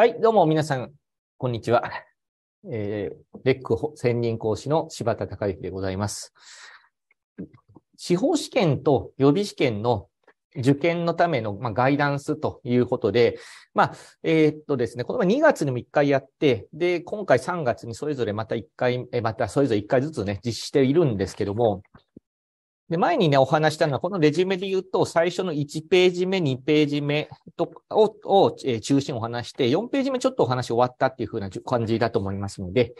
はい、どうも皆さん、こんにちは。えー、レック専任講師の柴田隆之でございます。司法試験と予備試験の受験のための、まあ、ガイダンスということで、まあ、えー、っとですね、この前2月にも1回やって、で、今回3月にそれぞれまた1回、えまたそれぞれ1回ずつね、実施しているんですけども、で、前にね、お話したのは、このレジュメで言うと、最初の1ページ目、2ページ目とをを、えー、中心お話して、4ページ目ちょっとお話終わったっていうふうな感じだと思いますので、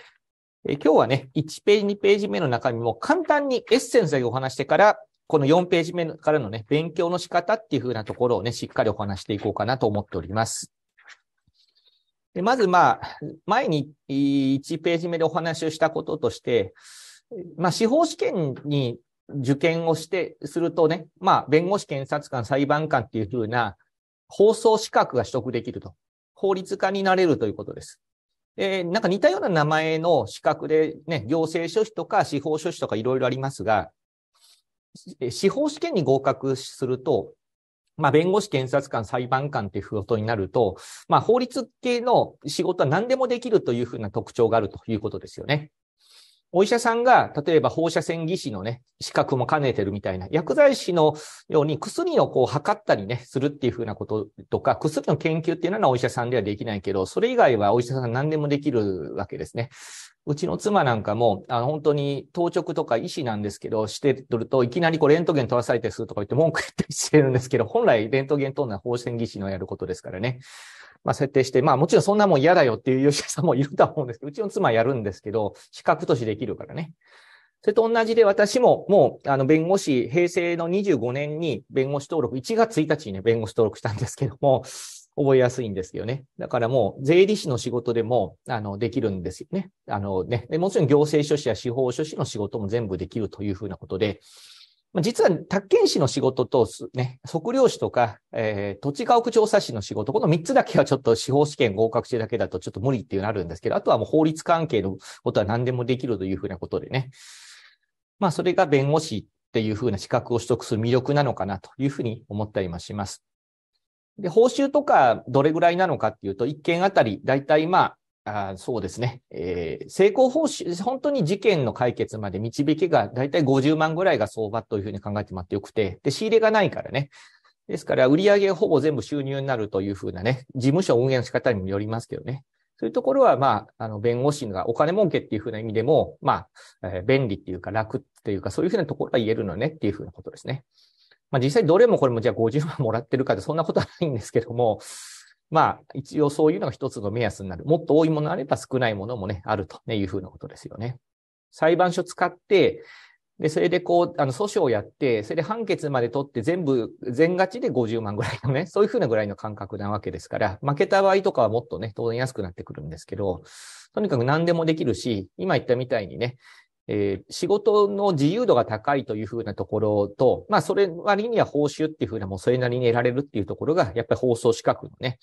えー、今日はね、1ページ、2ページ目の中身も簡単にエッセンスだけお話してから、この4ページ目からのね、勉強の仕方っていうふうなところをね、しっかりお話していこうかなと思っております。でまず、まあ、前に1ページ目でお話をしたこととして、まあ、司法試験に受験をして、するとね、まあ、弁護士、検察官、裁判官っていうふうな、放送資格が取得できると。法律家になれるということです。えー、なんか似たような名前の資格でね、行政書士とか司法書士とかいろいろありますが、司法試験に合格すると、まあ、弁護士、検察官、裁判官ということになると、まあ、法律系の仕事は何でもできるというふうな特徴があるということですよね。お医者さんが、例えば放射線技師のね、資格も兼ねてるみたいな、薬剤師のように薬をこう測ったりね、するっていうふうなこととか、薬の研究っていうのはお医者さんではできないけど、それ以外はお医者さん何でもできるわけですね。うちの妻なんかも、あの本当に当直とか医師なんですけど、してると、いきなりこうレントゲン取らされてするとか言って文句言ったりしてるんですけど、本来レントゲン取るのは放射線技師のやることですからね。まあ、設定して、まあ、もちろんそんなもん嫌だよっていう吉田さんもいるとは思うんですけど、うちの妻やるんですけど、資格としてできるからね。それと同じで私ももう、あの、弁護士、平成の25年に弁護士登録、1月1日にね、弁護士登録したんですけども、覚えやすいんですよね。だからもう、税理士の仕事でも、あの、できるんですよね。あのね、もちろん行政書士や司法書士の仕事も全部できるというふうなことで、実は、宅建士の仕事と、ね、測量士とか、えー、土地家屋調査士の仕事、この3つだけはちょっと司法試験合格してだけだとちょっと無理っていうのあるんですけど、あとはもう法律関係のことは何でもできるというふうなことでね。まあ、それが弁護士っていうふうな資格を取得する魅力なのかなというふうに思ったりもします。で、報酬とかどれぐらいなのかっていうと、1件あたり、だいたいまあ、あそうですね、えー、成功報酬、本当に事件の解決まで導きがだいたい50万ぐらいが相場というふうに考えてもらってよくて、で、仕入れがないからね。ですから、売上ほぼ全部収入になるというふうなね、事務所運営の仕方にもよりますけどね。そういうところは、まあ、あの、弁護士がお金儲けっていうふうな意味でも、まあ、えー、便利っていうか楽っていうか、そういうふうなところは言えるのねっていうふうなことですね。まあ、実際どれもこれもじゃあ50万もらってるかって、そんなことはないんですけども、まあ、一応そういうのが一つの目安になる。もっと多いものあれば少ないものもね、あるというふうなことですよね。裁判所使って、で、それでこう、あの、訴訟をやって、それで判決まで取って全部、全勝ちで50万ぐらいのね、そういうふうなぐらいの感覚なわけですから、負けた場合とかはもっとね、当然安くなってくるんですけど、とにかく何でもできるし、今言ったみたいにね、えー、仕事の自由度が高いというふうなところと、まあ、それ割には報酬っていうふうなもそれなりに得られるっていうところが、やっぱり放送資格のね、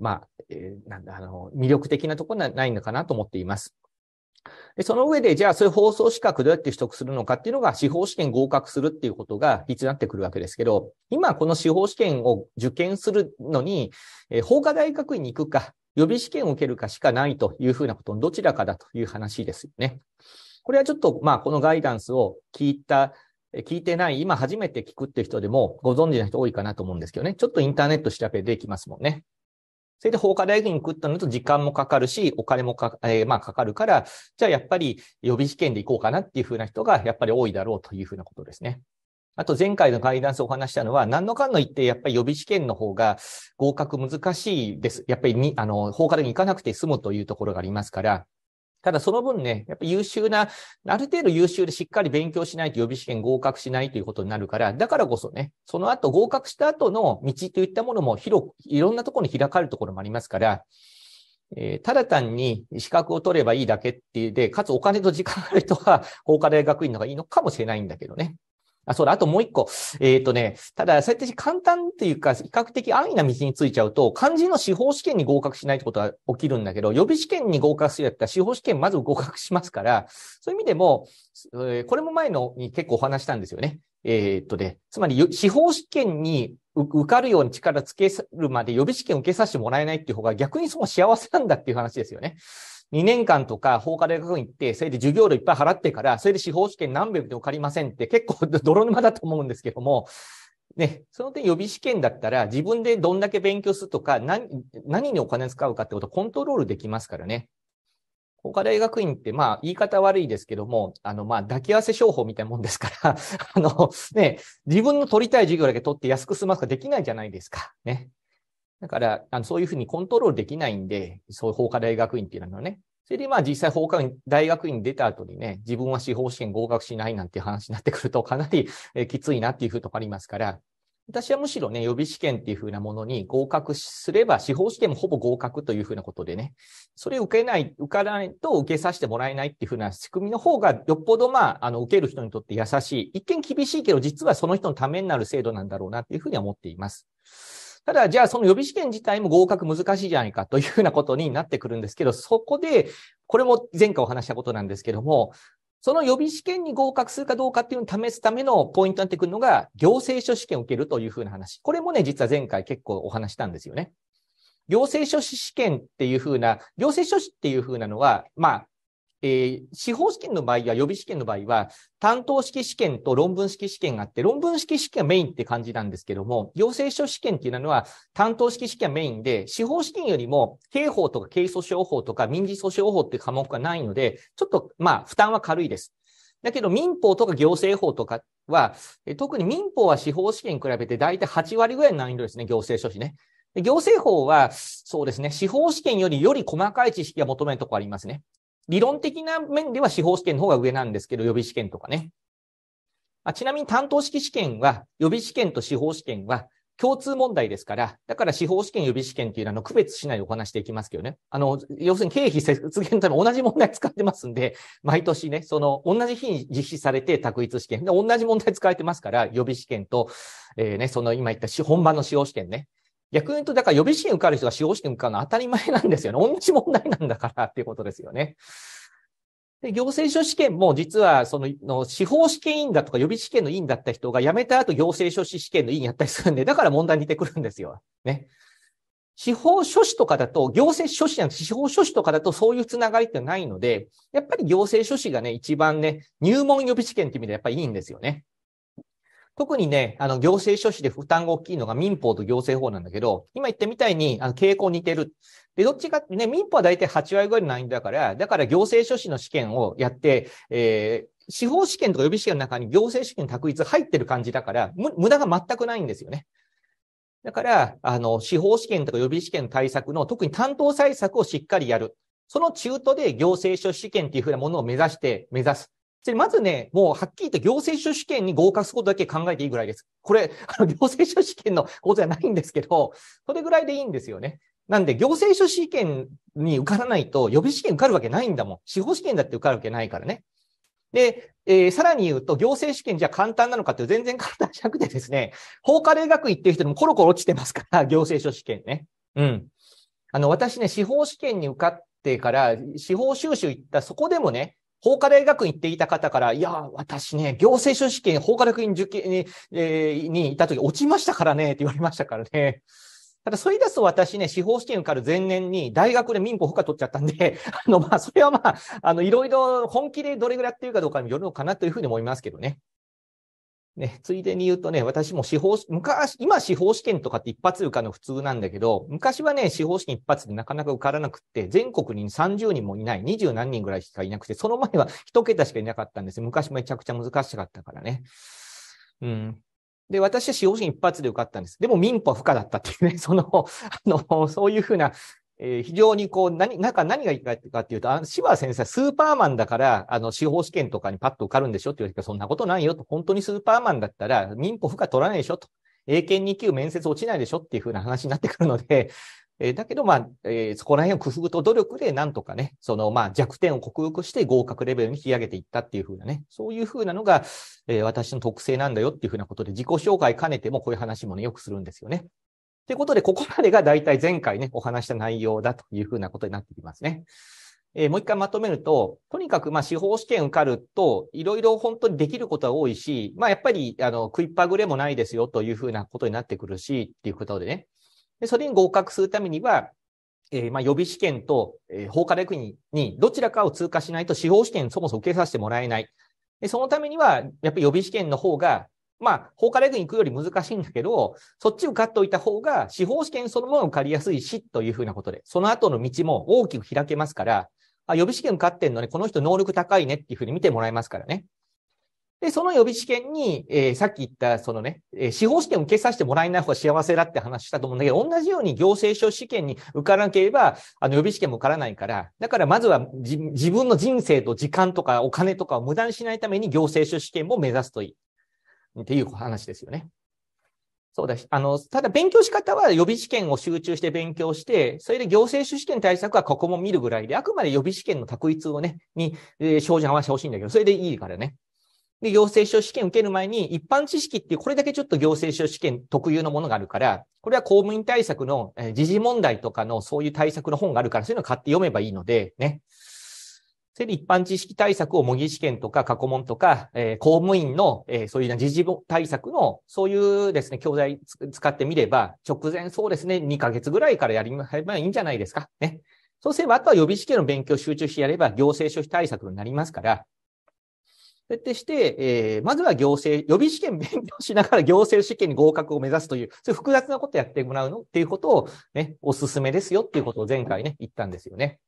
まあ、えー、なんだ、あの、魅力的なところはないのかなと思っています。で、その上で、じゃあそういう放送資格どうやって取得するのかっていうのが、司法試験合格するっていうことが必要になってくるわけですけど、今この司法試験を受験するのに、えー、法科大学院に行くか、予備試験を受けるかしかないというふうなことのどちらかだという話ですよね。これはちょっと、まあ、このガイダンスを聞いた、聞いてない、今初めて聞くって人でもご存知の人多いかなと思うんですけどね。ちょっとインターネット調べできますもんね。それで法科大学に行くとなると時間もかかるし、お金もか,、えー、まあかかるから、じゃあやっぱり予備試験で行こうかなっていうふうな人がやっぱり多いだろうというふうなことですね。あと前回のガイダンスをお話したのは、何のかんの言ってやっぱり予備試験の方が合格難しいです。やっぱりに、あの、法科大学に行かなくて済むというところがありますから、ただその分ね、やっぱ優秀な、ある程度優秀でしっかり勉強しないと予備試験合格しないということになるから、だからこそね、その後合格した後の道といったものも広く、いろんなところに開かれるところもありますから、えー、ただ単に資格を取ればいいだけっていうで、かつお金と時間ある人は、法科大学院の方がいいのかもしれないんだけどね。あ、そうだ。あともう一個。えっ、ー、とね、ただ、そうやって簡単っていうか、比較的安易な道についちゃうと、漢字の司法試験に合格しないってことは起きるんだけど、予備試験に合格するやったら司法試験まず合格しますから、そういう意味でも、えー、これも前のに結構お話したんですよね。えー、っとね、つまり司法試験に受かるように力つけるまで予備試験受けさせてもらえないっていう方が逆にその幸せなんだっていう話ですよね。2年間とか法科大学院行って、それで授業料いっぱい払ってから、それで司法試験何百で受かりませんって結構 泥沼だと思うんですけども、ね、その点予備試験だったら自分でどんだけ勉強するとか、何、何にお金使うかってことをコントロールできますからね。法科大学院って、まあ、言い方悪いですけども、あの、まあ、抱き合わせ商法みたいなもんですから あの、ね、自分の取りたい授業だけ取って安く済ますかできないじゃないですか。ね。だから、あのそういうふうにコントロールできないんで、そういう法科大学院っていうのはね。それでまあ実際法科大学院出た後にね、自分は司法試験合格しないなんて話になってくるとかなりきついなっていうふうとかありますから、私はむしろね、予備試験っていうふうなものに合格すれば、司法試験もほぼ合格というふうなことでね、それを受けない、受からないと受けさせてもらえないっていうふうな仕組みの方が、よっぽどまあ、あの、受ける人にとって優しい、一見厳しいけど、実はその人のためになる制度なんだろうなっていうふうに思っています。ただ、じゃあその予備試験自体も合格難しいじゃないかというふうなことになってくるんですけど、そこで、これも前回お話したことなんですけども、その予備試験に合格するかどうかっていうのを試すためのポイントになってくるのが、行政書試験を受けるというふうな話。これもね、実は前回結構お話したんですよね。行政書士試験っていうふうな、行政書士っていうふうなのは、まあ、えー、司法試験の場合や予備試験の場合は、担当式試験と論文式試験があって、論文式試験がメインって感じなんですけども、行政書試験っていうのは担当式試験がメインで、司法試験よりも刑法とか刑訴訟法とか民事訴訟法っていう科目がないので、ちょっとまあ負担は軽いです。だけど民法とか行政法とかは、特に民法は司法試験に比べて大体8割ぐらいの難易度ですね、行政書士ね。行政法は、そうですね、司法試験よりより細かい知識が求めるところありますね。理論的な面では司法試験の方が上なんですけど、予備試験とかね。あちなみに担当式試験は、予備試験と司法試験は共通問題ですから、だから司法試験、予備試験っていうのは区別しないでお話していきますけどね。あの、要するに経費節減のため同じ問題使ってますんで、毎年ね、その同じ日に実施されて択一試験、で、同じ問題使えてますから、予備試験と、えー、ね、その今言った本番の司法試験ね。逆に言うと、だから予備試験受かる人が司法試験受かるのは当たり前なんですよね。同じ問題なんだからっていうことですよね。で行政書試験も実は、その、の司法試験委員だとか予備試験の委員だった人が辞めた後行政書士試験の委員やったりするんで、だから問題に出てくるんですよ。ね。司法書士とかだと、行政書士じゃなくて司法書士とかだとそういうつながりってないので、やっぱり行政書士がね、一番ね、入門予備試験って意味でやっぱりいいんですよね。特にね、あの、行政書士で負担が大きいのが民法と行政法なんだけど、今言ったみたいに、あの、傾向似てる。で、どっちかってね、民法は大体8割ぐらいの難易度だから、だから行政書士の試験をやって、えー、司法試験とか予備試験の中に行政試験択一入ってる感じだから、無駄が全くないんですよね。だから、あの、司法試験とか予備試験対策の特に担当対策をしっかりやる。その中途で行政書士試験っていうふうなものを目指して、目指す。で、まずね、もうはっきり言って行政書士試験に合格することだけ考えていいぐらいです。これ、あの、行政書士試験のことじゃないんですけど、それぐらいでいいんですよね。なんで、行政書士試験に受からないと、予備試験受かるわけないんだもん。司法試験だって受かるわけないからね。で、えー、さらに言うと、行政試験じゃ簡単なのかって全然簡単じゃなくてですね、法科大学院っていう人でもコロコロ落ちてますから、行政書試験ね。うん。あの、私ね、司法試験に受かってから、司法修習行った、そこでもね、法科大学に行っていた方から、いや、私ね、行政書士試験、法科大学院受験に、えー、にいた時落ちましたからね、って言われましたからね。ただ、それだと私ね、司法試験受かる前年に、大学で民法不可取っちゃったんで、あの、まあ、それはまあ、あの、いろいろ本気でどれぐらいやってるかどうかによるのかなというふうに思いますけどね。ね、ついでに言うとね、私も司法、昔、今司法試験とかって一発受かるの普通なんだけど、昔はね、司法試験一発でなかなか受からなくて、全国に30人もいない、20何人ぐらいしかいなくて、その前は一桁しかいなかったんです昔めちゃくちゃ難しかったからね。うん。で、私は司法試験一発で受かったんです。でも民法不可だったっていうね、その、あの、そういうふうな、えー、非常にこう、何、なんか何がいいかっていうと、あの、芝先生スーパーマンだから、あの、司法試験とかにパッと受かるんでしょって言われて、そんなことないよと。本当にスーパーマンだったら、民法負荷取らないでしょと。英検2級面接落ちないでしょっていうふうな話になってくるので、えー、だけど、まあ、えー、そこら辺を工夫と努力で、なんとかね、その、まあ、弱点を克服して合格レベルに引き上げていったっていうふうなね、そういうふうなのが、えー、私の特性なんだよっていうふうなことで、自己紹介兼ねてもこういう話もね、よくするんですよね。ということで、ここまでが大体前回ね、お話した内容だというふうなことになってきますね。えー、もう一回まとめると、とにかく、まあ、司法試験受かると、いろいろ本当にできることは多いし、まあ、やっぱり、あの、食いっぱぐれもないですよというふうなことになってくるし、っていうことでね。で、それに合格するためには、えー、まあ、予備試験と、えー、法科大学に、に、どちらかを通過しないと司法試験そもそも受けさせてもらえない。で、そのためには、やっぱり予備試験の方が、まあ、法科大学に行くより難しいんだけど、そっち受かっておいた方が、司法試験そのものを受かりやすいし、というふうなことで、その後の道も大きく開けますから、あ、予備試験受かってんのね、この人能力高いねっていうふうに見てもらえますからね。で、その予備試験に、えー、さっき言った、そのね、えー、司法試験を受けさせてもらえない方が幸せだって話したと思うんだけど、同じように行政書試験に受からなければ、あの、予備試験も受からないから、だからまずは自分の人生と時間とかお金とかを無駄にしないために行政書試験も目指すといい。っていう話ですよね。そうだし、あの、ただ勉強仕方は予備試験を集中して勉強して、それで行政主試験対策はここも見るぐらいで、あくまで予備試験の択一をね、に、えー、症状合わせてほしいんだけど、それでいいからね。で、行政書試験受ける前に、一般知識っていう、これだけちょっと行政書試験特有のものがあるから、これは公務員対策の、えー、時事問題とかのそういう対策の本があるから、そういうのを買って読めばいいので、ね。それで一般知識対策を模擬試験とか過去問とか、えー、公務員の、えー、そういうな時事対策の、そういうですね、教材使ってみれば、直前そうですね、2ヶ月ぐらいからやりまればいいんじゃないですか。ね。そうすれば、あとは予備試験の勉強を集中してやれば、行政書士対策になりますから、そうやってして、えー、まずは行政、予備試験勉強しながら行政試験に合格を目指すという、そういう複雑なことやってもらうのっていうことをね、おすすめですよっていうことを前回ね、言ったんですよね。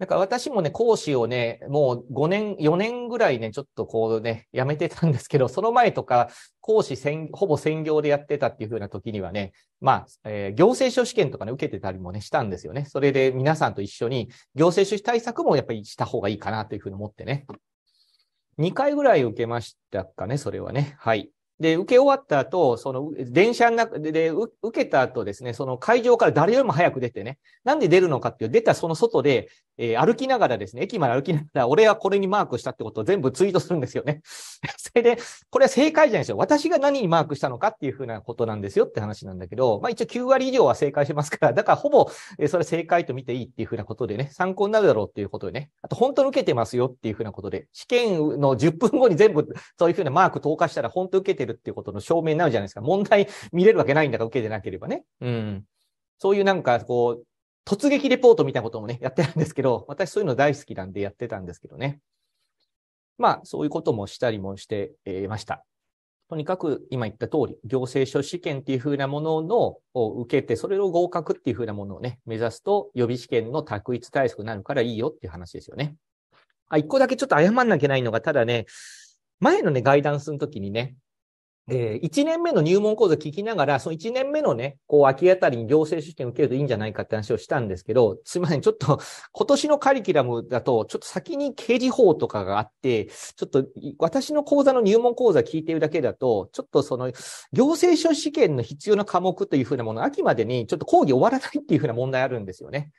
だから私もね、講師をね、もう5年、4年ぐらいね、ちょっとこうね、やめてたんですけど、その前とか、講師ほぼ専業でやってたっていう風な時にはね、まあ、えー、行政書試験とかね、受けてたりもね、したんですよね。それで皆さんと一緒に、行政書士対策もやっぱりした方がいいかなというふうに思ってね。2回ぐらい受けましたかね、それはね。はい。で、受け終わった後、その、電車の中で、で、受けた後ですね、その会場から誰よりも早く出てね、なんで出るのかっていう、出たその外で、えー、歩きながらですね、駅まで歩きながら、俺はこれにマークしたってことを全部ツイートするんですよね。それで、これは正解じゃないですよ。私が何にマークしたのかっていうふうなことなんですよって話なんだけど、まあ一応9割以上は正解しますから、だからほぼ、えー、それ正解と見ていいっていうふうなことでね、参考になるだろうっていうことでね、あと本当に受けてますよっていうふうなことで、試験の10分後に全部そういうふうなマーク投下したら本当受けてるるっていうことの証明になるじゃないですか。問題見れるわけないんだから受けてなければね。うん。そういうなんか、こう、突撃レポートみたいなこともね、やってるんですけど、私そういうの大好きなんでやってたんですけどね。まあ、そういうこともしたりもしてました。とにかく今言った通り、行政書試験っていう風なもののを受けて、それを合格っていう風なものをね、目指すと予備試験の択一対策になるからいいよっていう話ですよね。あ、一個だけちょっと謝んなきゃいけないのが、ただね、前のね、ガイダンスの時にね、えー、1年目の入門講座聞きながら、その1年目のね、こう、秋あたりに行政試験受けるといいんじゃないかって話をしたんですけど、すいません、ちょっと、今年のカリキュラムだと、ちょっと先に刑事法とかがあって、ちょっと、私の講座の入門講座聞いてるだけだと、ちょっとその、行政書試験の必要な科目というふうなもの、秋までにちょっと講義終わらないっていうふうな問題あるんですよね。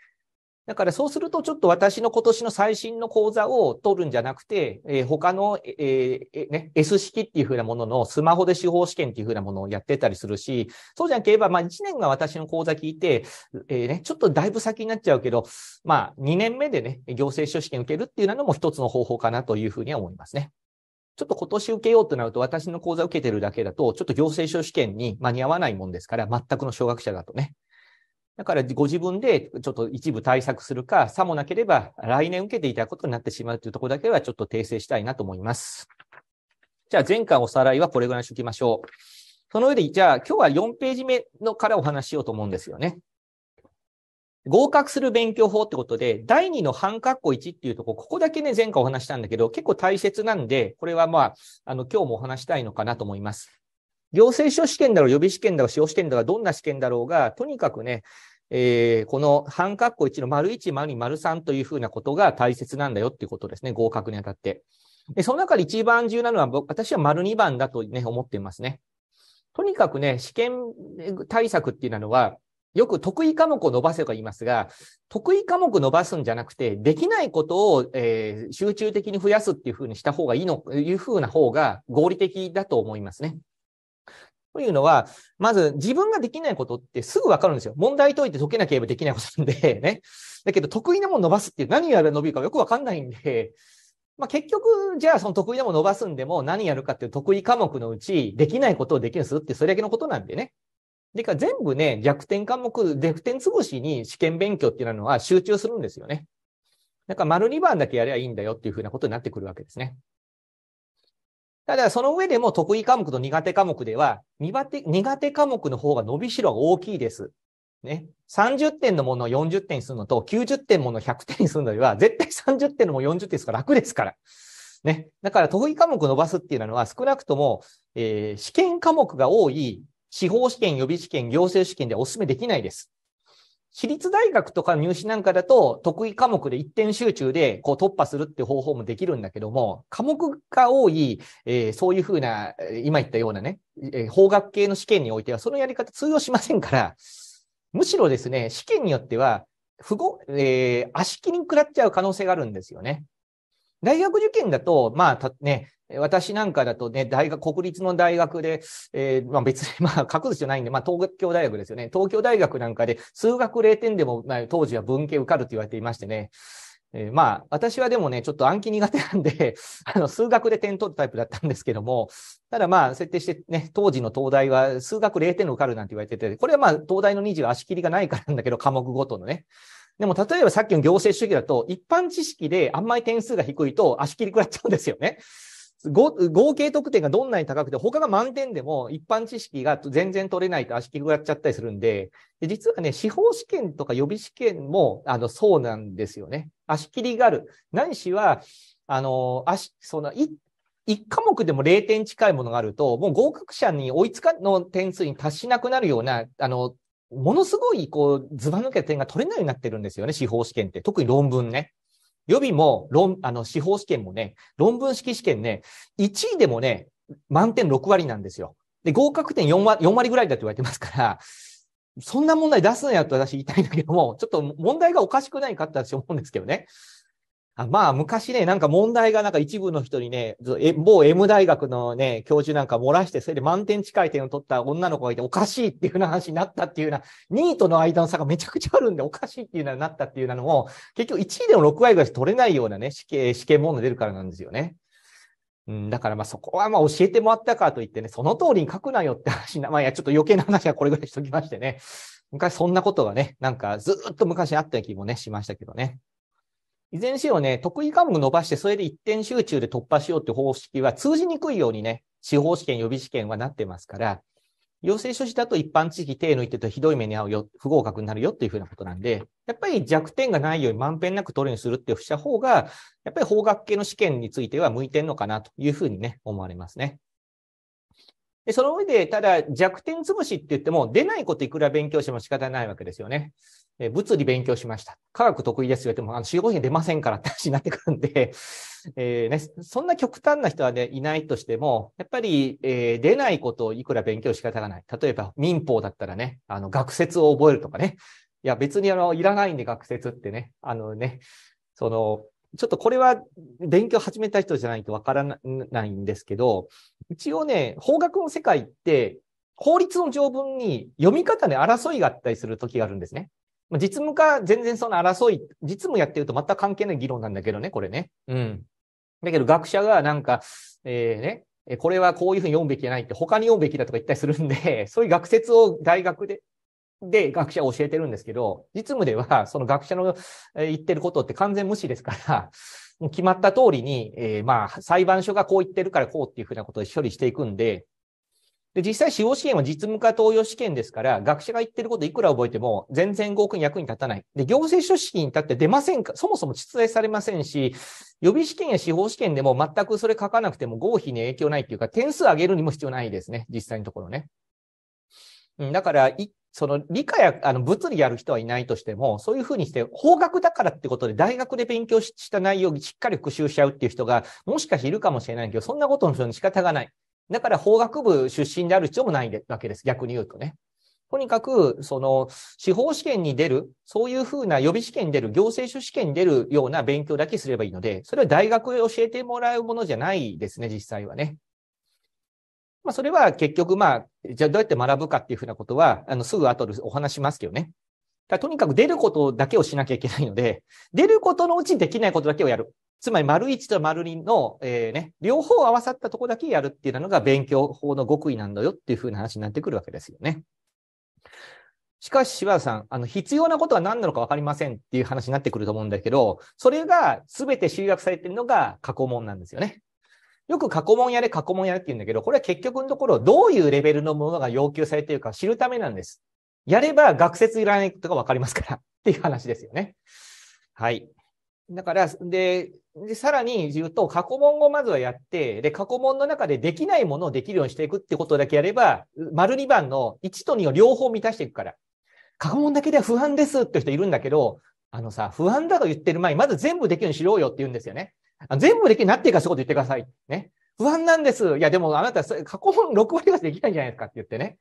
だからそうすると、ちょっと私の今年の最新の講座を取るんじゃなくて、えー、他の、えーね、S 式っていうふうなもののスマホで司法試験っていうふうなものをやってたりするし、そうじゃなければ、まあ1年が私の講座聞いて、えーね、ちょっとだいぶ先になっちゃうけど、まあ2年目でね、行政書試験受けるっていうのも一つの方法かなというふうには思いますね。ちょっと今年受けようとなると、私の講座受けてるだけだと、ちょっと行政書試験に間に合わないもんですから、全くの小学者だとね、だからご自分でちょっと一部対策するか、さもなければ来年受けていただくことになってしまうというところだけはちょっと訂正したいなと思います。じゃあ前回おさらいはこれぐらいにしときましょう。その上で、じゃあ今日は4ページ目のからお話しようと思うんですよね。合格する勉強法ってことで、第2の半括弧1っていうとこ、ここだけね、前回お話したんだけど、結構大切なんで、これはまあ、あの、今日もお話したいのかなと思います。行政書試験だろう、予備試験だろう、司法試験だろう、どんな試験だろうが、とにかくね、えー、この半括弧1の丸1、丸2、丸3というふうなことが大切なんだよっていうことですね、合格にあたって。で、その中で一番重要なのは、私は丸2番だとね、思っていますね。とにかくね、試験対策っていうのは、よく得意科目を伸ばせば言いますが、得意科目伸ばすんじゃなくて、できないことを、えー、集中的に増やすっていうふうにした方がいいの、いうふうな方が合理的だと思いますね。というのは、まず自分ができないことってすぐわかるんですよ。問題解いて解けなければできないことなんで、ね。だけど得意なもの伸ばすって何やれば伸びるかよくわかんないんで、まあ、結局、じゃあその得意なもの伸ばすんでも何やるかっていう得意科目のうち、できないことをできるするってそれだけのことなんでね。でか全部ね、弱点科目、弱点潰しに試験勉強っていうのは集中するんですよね。だから丸2番だけやればいいんだよっていうふうなことになってくるわけですね。ただ、その上でも得意科目と苦手科目では、苦手科目の方が伸びしろが大きいです。ね。30点のものを40点にするのと、90点ものを100点にするのよりは、絶対30点のものを40点するから楽ですから。ね。だから、得意科目を伸ばすっていうのは、少なくとも、えー、試験科目が多い、司法試験、予備試験、行政試験ではお勧めできないです。私立大学とか入試なんかだと、得意科目で一点集中でこう突破するって方法もできるんだけども、科目が多い、えー、そういうふうな、今言ったようなね、えー、法学系の試験においては、そのやり方通用しませんから、むしろですね、試験によっては、不合、えー、足切りに食らっちゃう可能性があるんですよね。大学受験だと、まあ、ね、私なんかだとね、大学、国立の大学で、えー、まあ別に、まあ各すじゃないんで、まあ東京大学ですよね。東京大学なんかで数学0点でも、まあ、当時は文系受かるって言われていましてね。えー、まあ、私はでもね、ちょっと暗記苦手なんで あの、数学で点取るタイプだったんですけども、ただまあ、設定してね、当時の東大は数学0点受かるなんて言われてて、これはまあ、東大の2次は足切りがないからなんだけど、科目ごとのね。でも、例えばさっきの行政主義だと、一般知識であんまり点数が低いと足切り食らっちゃうんですよね。合計得点がどんなに高くて、他が満点でも一般知識が全然取れないと足切りがやっちゃったりするんで、で実はね、司法試験とか予備試験も、あの、そうなんですよね。足切りがある。何しは、あの、足、その、一科目でも0点近いものがあると、もう合格者に追いつかの点数に達しなくなるような、あの、ものすごい、こう、ずば抜けた点が取れないようになってるんですよね、司法試験って。特に論文ね。予備も論、あの、司法試験もね、論文式試験ね、1位でもね、満点6割なんですよ。で、合格点4割 ,4 割ぐらいだと言われてますから、そんな問題出すんやと私言いたいんだけども、ちょっと問題がおかしくないかって私思うんですけどね。あまあ、昔ね、なんか問題がなんか一部の人にね、某 M 大学のね、教授なんか漏らして、それで満点近い点を取った女の子がいて、おかしいっていうような話になったっていうような、2位との間の差がめちゃくちゃあるんで、おかしいっていうようななったっていうようなのも、結局1位でも6割ぐらい取れないようなね、試験、試験問題出るからなんですよね。うん、だからまあそこはまあ教えてもらったからといってね、その通りに書くなよって話な、まあいや、ちょっと余計な話はこれぐらいしときましてね。昔そんなことがね、なんかずっと昔あった気もね、しましたけどね。いずれにしろね、得意科目伸ばして、それで一点集中で突破しようって方式は通じにくいようにね、司法試験、予備試験はなってますから、要請書士だと一般知識手抜いてるとひどい目に遭うよ、不合格になるよっていうふうなことなんで、やっぱり弱点がないように満遍なく取るようにするってした方が、やっぱり法学系の試験については向いてんのかなというふうにね、思われますね。でその上で、ただ弱点潰しって言っても、出ないこといくら勉強しても仕方ないわけですよね。え物理勉強しました。科学得意ですよでも、あの、集合品出ませんからって話になってくるんで、えー、ね、そんな極端な人はね、いないとしても、やっぱり、えー、出ないことをいくら勉強仕方がない。例えば、民法だったらね、あの、学説を覚えるとかね。いや、別にあの、いらないんで学説ってね、あのね、その、ちょっとこれは勉強始めた人じゃないとわからないんですけど、一応ね、法学の世界って、法律の条文に読み方で争いがあったりする時があるんですね。実務家、全然その争い、実務やってると全く関係ない議論なんだけどね、これね。うん。だけど学者がなんか、えー、ね、これはこういうふうに読むべきじゃないって、他に読むべきだとか言ったりするんで、そういう学説を大学でで学者を教えてるんですけど、実務では その学者の言ってることって完全無視ですから、決まった通りに、えー、まあ、裁判所がこう言ってるからこうっていうふうなことで処理していくんで、で、実際司法試験は実務化登用試験ですから、学者が言ってることいくら覚えても全然合区に役に立たない。で、行政書士に立って出ませんか、そもそも出題されませんし、予備試験や司法試験でも全くそれ書かなくても合否に影響ないっていうか、点数上げるにも必要ないですね。実際のところね。だから、一その理科やあの物理やる人はいないとしても、そういうふうにして法学だからってことで大学で勉強した内容をしっかり復習しちゃうっていう人がもしかしているかもしれないけど、そんなことの人に仕方がない。だから法学部出身である必要もないわけです。逆に言うとね。とにかく、その、司法試験に出る、そういうふうな予備試験に出る、行政書試験に出るような勉強だけすればいいので、それは大学で教えてもらうものじゃないですね、実際はね。まあ、それは結局、まあ、じゃあどうやって学ぶかっていうふうなことは、あの、すぐ後でお話しますけどね。だとにかく出ることだけをしなきゃいけないので、出ることのうちにできないことだけをやる。つまり、丸1と丸2の、えー、ね、両方合わさったとこだけやるっていうのが勉強法の極意なんだよっていうふうな話になってくるわけですよね。しかし、柴田さん、あの、必要なことは何なのか分かりませんっていう話になってくると思うんだけど、それが全て集約されているのが過去問なんですよね。よく過去問やれ、過去問やれって言うんだけど、これは結局のところ、どういうレベルのものが要求されているか知るためなんです。やれば学説いらないことがわかりますから っていう話ですよね。はい。だから、で、でさらに言うと、過去問をまずはやって、で、過去問の中でできないものをできるようにしていくってことだけやれば、丸2番の1と2を両方満たしていくから。過去問だけでは不安ですって人いるんだけど、あのさ、不安だと言ってる前に、まず全部できるようにしろよって言うんですよね。全部できるなっていうかそういうこと言ってください。ね。不安なんです。いや、でもあなた、過去問6割はできないんじゃないですかって言ってね。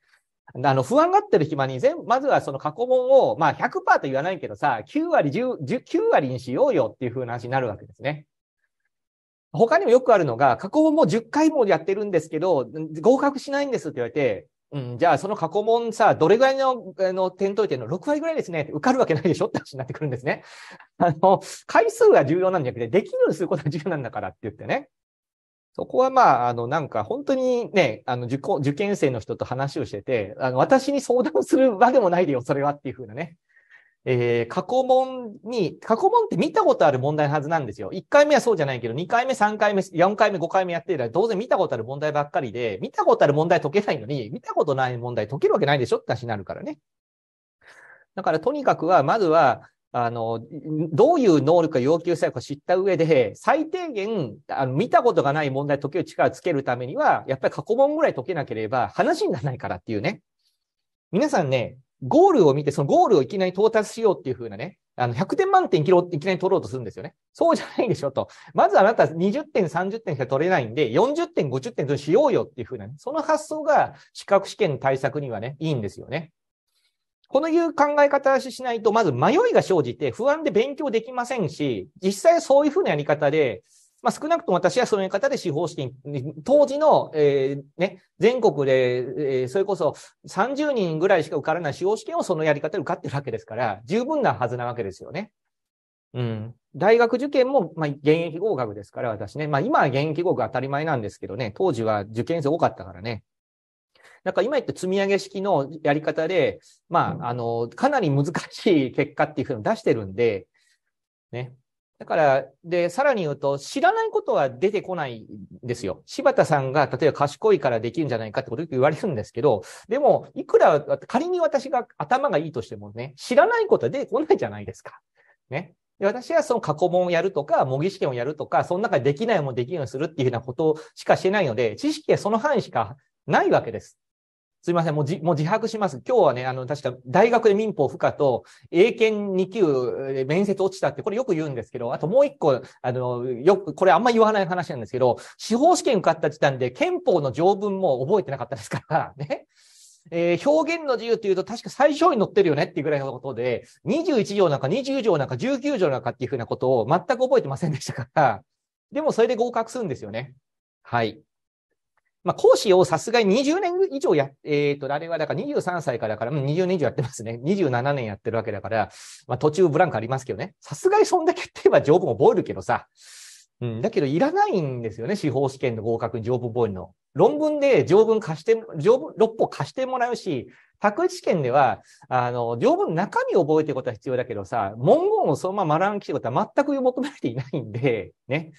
あの、不安がってる暇に、全まずはその過去問を、まあ100%と言わないけどさ、9割、10、9割にしようよっていう風な話になるわけですね。他にもよくあるのが、過去問も10回もやってるんですけど、合格しないんですって言われて、うん、じゃあその過去問さ、どれぐらいの、あの、点解いてるの ?6 割ぐらいですね。受かるわけないでしょって話になってくるんですね。あの、回数が重要なんじゃなくて、できるようにすることが重要なんだからって言ってね。そこはまあ、あの、なんか本当にね、あの、受受験生の人と話をしてて、あの、私に相談する場でもないでよ、それはっていうふうなね。えー、過去問に、過去問って見たことある問題のはずなんですよ。1回目はそうじゃないけど、2回目、3回目、4回目、5回目やってるら、当然見たことある問題ばっかりで、見たことある問題解けないのに、見たことない問題解けるわけないでしょって話になるからね。だからとにかくは、まずは、あの、どういう能力が要求されるか知った上で、最低限、あの、見たことがない問題解ける力をつけるためには、やっぱり過去問ぐらい解けなければ話にならないからっていうね。皆さんね、ゴールを見て、そのゴールをいきなり到達しようっていう風なね、あの、100点満点いきなり取ろうとするんですよね。そうじゃないでしょと。まずあなた20点、30点しか取れないんで、40点、50点しようよっていう風なね。その発想が資格試験対策にはね、いいんですよね。このいう考え方をしないと、まず迷いが生じて不安で勉強できませんし、実際そういうふうなやり方で、まあ、少なくとも私はそういう方で司法試験、当時の、えー、ね、全国で、えー、それこそ30人ぐらいしか受からない司法試験をそのやり方で受かってるわけですから、十分なはずなわけですよね。うん。大学受験も、まあ、現役合格ですから、私ね。まあ、今は現役合格当たり前なんですけどね、当時は受験生多かったからね。なんか今言った積み上げ式のやり方で、まあ、あの、かなり難しい結果っていうふうに出してるんで、ね。だから、で、さらに言うと、知らないことは出てこないんですよ。柴田さんが、例えば賢いからできるんじゃないかってことよく言われるんですけど、でも、いくら、仮に私が頭がいいとしてもね、知らないことは出てこないじゃないですか。ね。で私はその過去問をやるとか、模擬試験をやるとか、その中でできないもできるようにするっていうようなことしかしてないので、知識はその範囲しかないわけです。すいません。もうじ、もう自白します。今日はね、あの、確か大学で民法不可と英検2級面接落ちたって、これよく言うんですけど、あともう一個、あの、よく、これあんま言わない話なんですけど、司法試験受かった時点で憲法の条文も覚えてなかったですから、ね。えー、表現の自由っていうと確か最小に載ってるよねっていうぐらいのことで、21条なんか20条なんか19条なんかっていうふうなことを全く覚えてませんでしたから、でもそれで合格するんですよね。はい。まあ、講師をさすがに20年以上や、えっ、ー、と、あれはだから23歳からから、うん、20年以上やってますね。27年やってるわけだから、まあ、途中ブランクありますけどね。さすがにそんだけって言えば条文覚えるけどさ。うん、だけどいらないんですよね。司法試験の合格に条文覚えるの。論文で条文貸して、条文、6歩貸してもらうし、卓一試験では、あの、条文の中身を覚えてることは必要だけどさ、文言をそのまま学んきてことは全く求められていないんで、ね。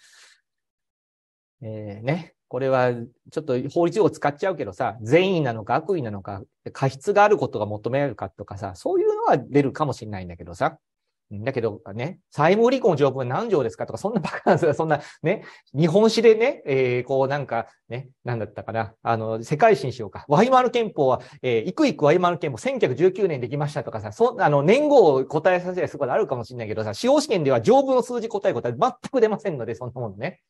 えー、ね。これはちょっと法律を使っちゃうけどさ、善意なのか悪意なのか、過失があることが求められるかとかさ、そういうのは出るかもしれないんだけどさ。だけどね、債務離婚条文何条ですかとか、そんなバカなんですよ。そんなね、日本史でね、えー、こうなんかね、なんだったかな、あの、世界史にしようか。ワイマル憲法は、えー、いくいくワイマル憲法1919年できましたとかさ、そ、あの、年号を答えさせすることあるかもしれないけどさ、司法試験では条文の数字答え答え全く出ませんので、そんなもんね。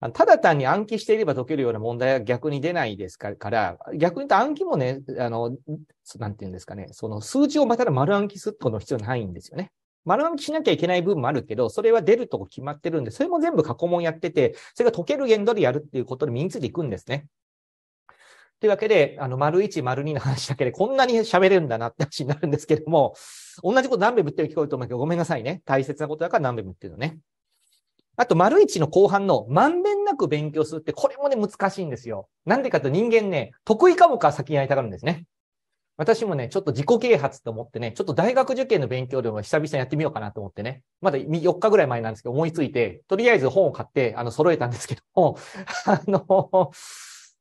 ただ単に暗記していれば解けるような問題は逆に出ないですから、逆に言うと暗記もね、あの、なんていうんですかね、その数字をまた丸暗記することの必要ないんですよね。丸暗記しなきゃいけない部分もあるけど、それは出るとこ決まってるんで、それも全部過去問やってて、それが解ける限度でやるっていうことで身についていくんですね。というわけで、あの、丸1、丸2の話だけで、こんなに喋れるんだなって話になるんですけども、同じこと何べん言ってる聞こえると思うけど、ごめんなさいね。大切なことだから何べん言ってるのね。あと、丸一の後半のまんべんなく勉強するって、これもね、難しいんですよ。なんでかと人間ね、得意科目は先にやりたがるんですね。私もね、ちょっと自己啓発と思ってね、ちょっと大学受験の勉強でも久々にやってみようかなと思ってね、まだ4日ぐらい前なんですけど、思いついて、とりあえず本を買って、あの、揃えたんですけども、あの、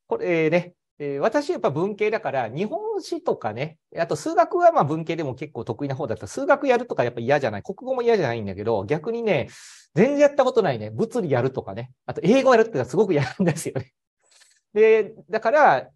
これね、えー、私やっぱ文系だから、日本史とかね、あと数学はまあ文系でも結構得意な方だった。数学やるとかやっぱ嫌じゃない。国語も嫌じゃないんだけど、逆にね、全然やったことないね。物理やるとかね。あと英語やるってのはすごく嫌なんですよね。で、だから、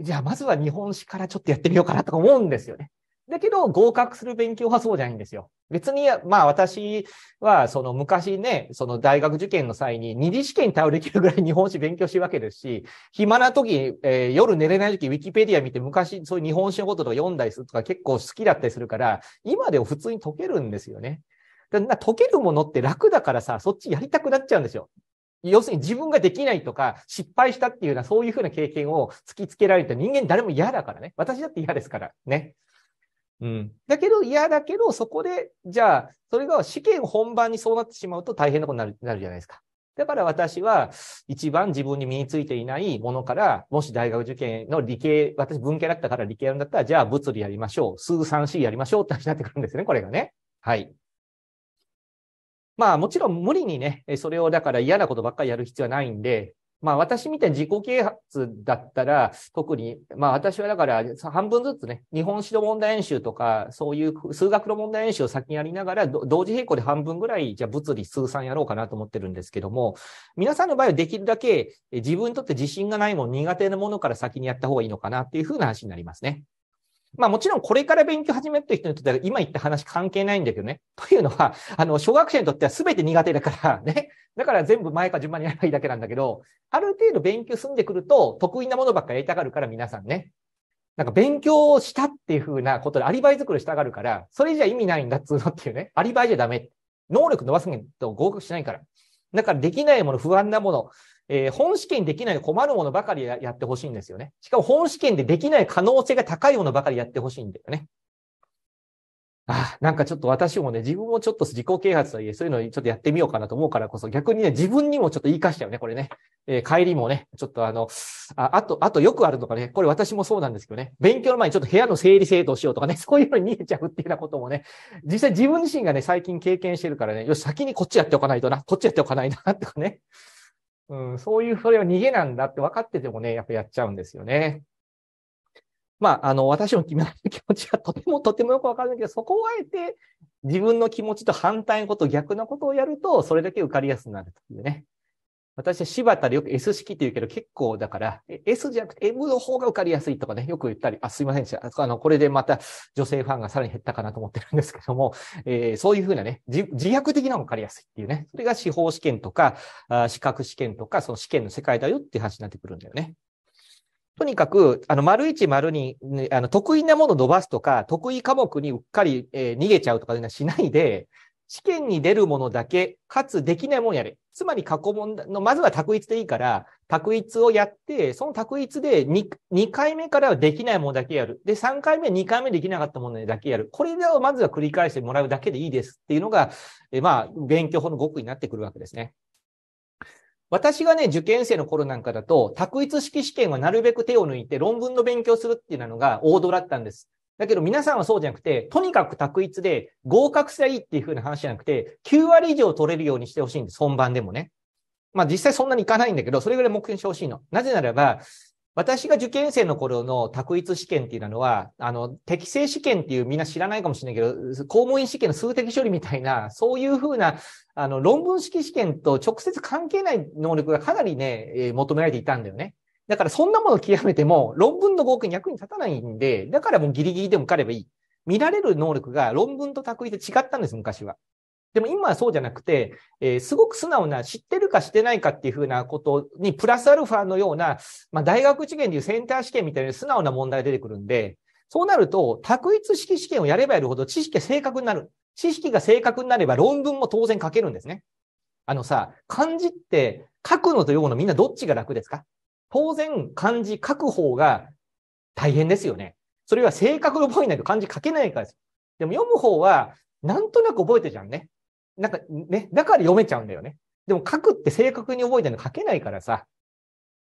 じゃあまずは日本史からちょっとやってみようかなとか思うんですよね。だけど、合格する勉強はそうじゃないんですよ。別に、まあ私は、その昔ね、その大学受験の際に二次試験に頼応できるぐらい日本史勉強してるわけですし、暇な時、えー、夜寝れない時、ウィキペディア見て昔、そういう日本史のこととか読んだりするとか結構好きだったりするから、今でも普通に解けるんですよね。だから解けるものって楽だからさ、そっちやりたくなっちゃうんですよ。要するに自分ができないとか、失敗したっていうような、そういうふうな経験を突きつけられた人間誰も嫌だからね。私だって嫌ですからね。うん、だけど嫌だけど、そこで、じゃあ、それが試験本番にそうなってしまうと大変なことになるなるじゃないですか。だから私は一番自分に身についていないものから、もし大学受験の理系、私文系だったから理系やるんだったら、じゃあ物理やりましょう。数三 c やりましょうって話になってくるんですね、これがね。はい。まあもちろん無理にね、それをだから嫌なことばっかりやる必要はないんで、まあ私みたいに自己啓発だったら、特に、まあ私はだから半分ずつね、日本史の問題演習とか、そういう数学の問題演習を先にやりながら、同時並行で半分ぐらい、じゃあ物理、数算やろうかなと思ってるんですけども、皆さんの場合はできるだけ自分にとって自信がないもの、苦手なものから先にやった方がいいのかなっていうふうな話になりますね。まあもちろんこれから勉強始めるという人にとっては今言った話関係ないんだけどね。というのは、あの、小学生にとっては全て苦手だからね。だから全部前か順番にやればいいだけなんだけど、ある程度勉強済んでくると得意なものばっかりやりたがるから皆さんね。なんか勉強したっていうふうなことでアリバイ作りしたがるから、それじゃ意味ないんだっつうのっていうね。アリバイじゃダメ。能力伸ばすと合格しないから。だからできないもの、不安なもの、えー、本試験できない困るものばかりやってほしいんですよね。しかも本試験でできない可能性が高いものばかりやってほしいんだよね。ああ、なんかちょっと私もね、自分もちょっと自己啓発といえ、そういうのちょっとやってみようかなと思うからこそ、逆にね、自分にもちょっと言い返しちゃうね、これね。えー、帰りもね、ちょっとあの、ああと、あとよくあるのがね、これ私もそうなんですけどね、勉強の前にちょっと部屋の整理整頓しようとかね、そういうのに見えちゃうっていうようなこともね、実際自分自身がね、最近経験してるからね、よし、先にこっちやっておかないとな、こっちやっておかないな、とかね。うん、そういう、それは逃げなんだって分かっててもね、やっぱやっちゃうんですよね。まあ、あの、私の気持ちがとてもとてもよく分かるんだけど、そこをあえて自分の気持ちと反対のこと、逆のことをやると、それだけ受かりやすくなるというね。私は柴田でよく S 式って言うけど結構だから、S じゃなくて M の方が受かりやすいとかね、よく言ったり、あ、すいませんでした。あの、これでまた女性ファンがさらに減ったかなと思ってるんですけども、えー、そういうふうなね、自虐的なのが受かりやすいっていうね。それが司法試験とか、あ資格試験とか、その試験の世界だよっていう話になってくるんだよね。とにかく、あの、丸一丸に、あの、得意なものを伸ばすとか、得意科目にうっかり、えー、逃げちゃうとかいうのはしないで、試験に出るものだけ、かつできないもんやれ。つまり過去問題の、まずは択一でいいから、択一をやって、その択一で 2, 2回目からはできないものだけやる。で、3回目、2回目できなかったものだけやる。これらをまずは繰り返してもらうだけでいいですっていうのが、えまあ、勉強法の極意になってくるわけですね。私がね、受験生の頃なんかだと、択一式試験はなるべく手を抜いて論文の勉強するっていうのが王道だったんです。だけど皆さんはそうじゃなくて、とにかく択一で合格すりゃいいっていう風な話じゃなくて、9割以上取れるようにしてほしいんです。本番でもね。まあ実際そんなにいかないんだけど、それぐらい目標にしてほしいの。なぜならば、私が受験生の頃の択一試験っていうのは、あの、適正試験っていうみんな知らないかもしれないけど、公務員試験の数的処理みたいな、そういうふうな、あの、論文式試験と直接関係ない能力がかなりね、求められていたんだよね。だからそんなものを極めても論文の合計に役に立たないんで、だからもうギリギリでも受かればいい。見られる能力が論文と択一で違ったんです、昔は。でも今はそうじゃなくて、えー、すごく素直な知ってるかしてないかっていうふうなことに、プラスアルファのような、まあ、大学受験でいうセンター試験みたいな素直な問題が出てくるんで、そうなると、択一式試験をやればやるほど知識が正確になる。知識が正確になれば論文も当然書けるんですね。あのさ、漢字って書くのと読むのみんなどっちが楽ですか当然漢字書く方が大変ですよね。それは正確に覚えないと漢字書けないからです。でも読む方はなんとなく覚えてじゃんね。なんかね、だから読めちゃうんだよね。でも書くって正確に覚えてるの書けないからさ、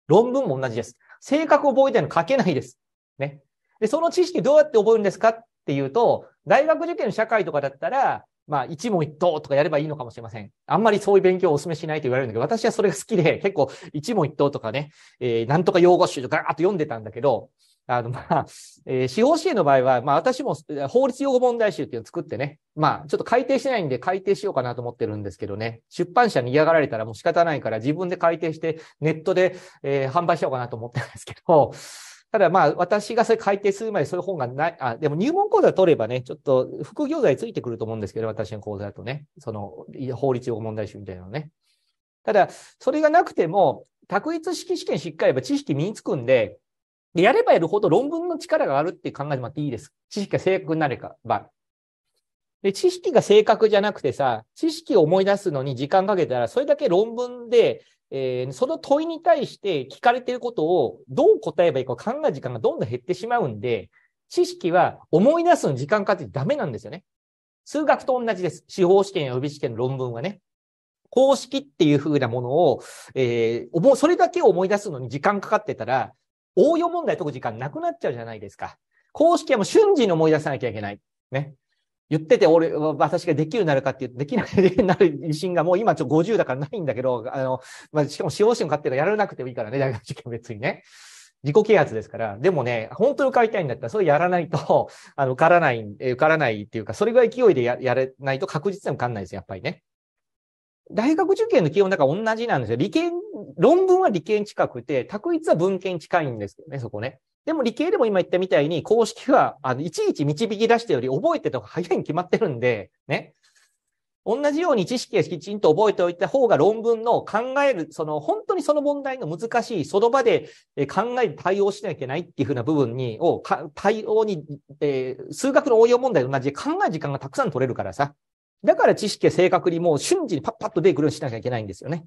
論文も同じです。正確覚えてるの書けないです。ね。で、その知識どうやって覚えるんですかっていうと、大学受験の社会とかだったら、まあ、一問一答とかやればいいのかもしれません。あんまりそういう勉強をお勧めしないと言われるんだけど、私はそれが好きで、結構一問一答とかね、えー、なんとか用語集とかガーッと読んでたんだけど、あの、まあ、えー、司法試験の場合は、まあ、私も法律用語問題集っていうのを作ってね、まあ、ちょっと改定してないんで改定しようかなと思ってるんですけどね、出版社に嫌がられたらもう仕方ないから自分で改定してネットで、えー、販売しようかなと思ってるんですけど、ただまあ、私がそれ改定する前にそういう本がない、あ、でも入門講座取ればね、ちょっと副業材ついてくると思うんですけど、私の講座だとね、その法律用問題集みたいなのね。ただ、それがなくても、卓一式試験しっかりやれば知識身につくんで、でやればやるほど論文の力があるって考えてもらっていいです。知識が正確になれば。で、知識が正確じゃなくてさ、知識を思い出すのに時間かけたら、それだけ論文でえー、その問いに対して聞かれていることをどう答えばいいか考える時間がどんどん減ってしまうんで、知識は思い出すの時間かかってダメなんですよね。数学と同じです。司法試験や予備試験の論文はね。公式っていう風なものを、えー、それだけを思い出すのに時間かかってたら、応用問題解く時間なくなっちゃうじゃないですか。公式はもう瞬時に思い出さなきゃいけない。ね。言ってて、俺、私ができるようになるかっていうと、できない、できるなる自信がもう今ちょ50だからないんだけど、あの、まあ、しかも司法試験買ってるからやらなくてもいいからね、大学受験別にね。自己啓発ですから。でもね、本当に受かりたいんだったら、それやらないと、あの、受からない、受からないっていうか、それぐらい勢いでややれないと確実に受かんないですよ、やっぱりね。大学受験の基本だから同じなんですよ。理研、論文は理研近くて、択一は文献近いんですけどね、そこね。でも理系でも今言ったみたいに、公式は、あの、いちいち導き出してより覚えてた方が早いに決まってるんで、ね。同じように知識をきちんと覚えておいた方が論文の考える、その本当にその問題の難しい、その場で考え対応しなきゃいけないっていうふうな部分に、を、対応に、えー、数学の応用問題と同じで考える時間がたくさん取れるからさ。だから知識は正確にもう瞬時にパッパッと出てくるようにしなきゃいけないんですよね。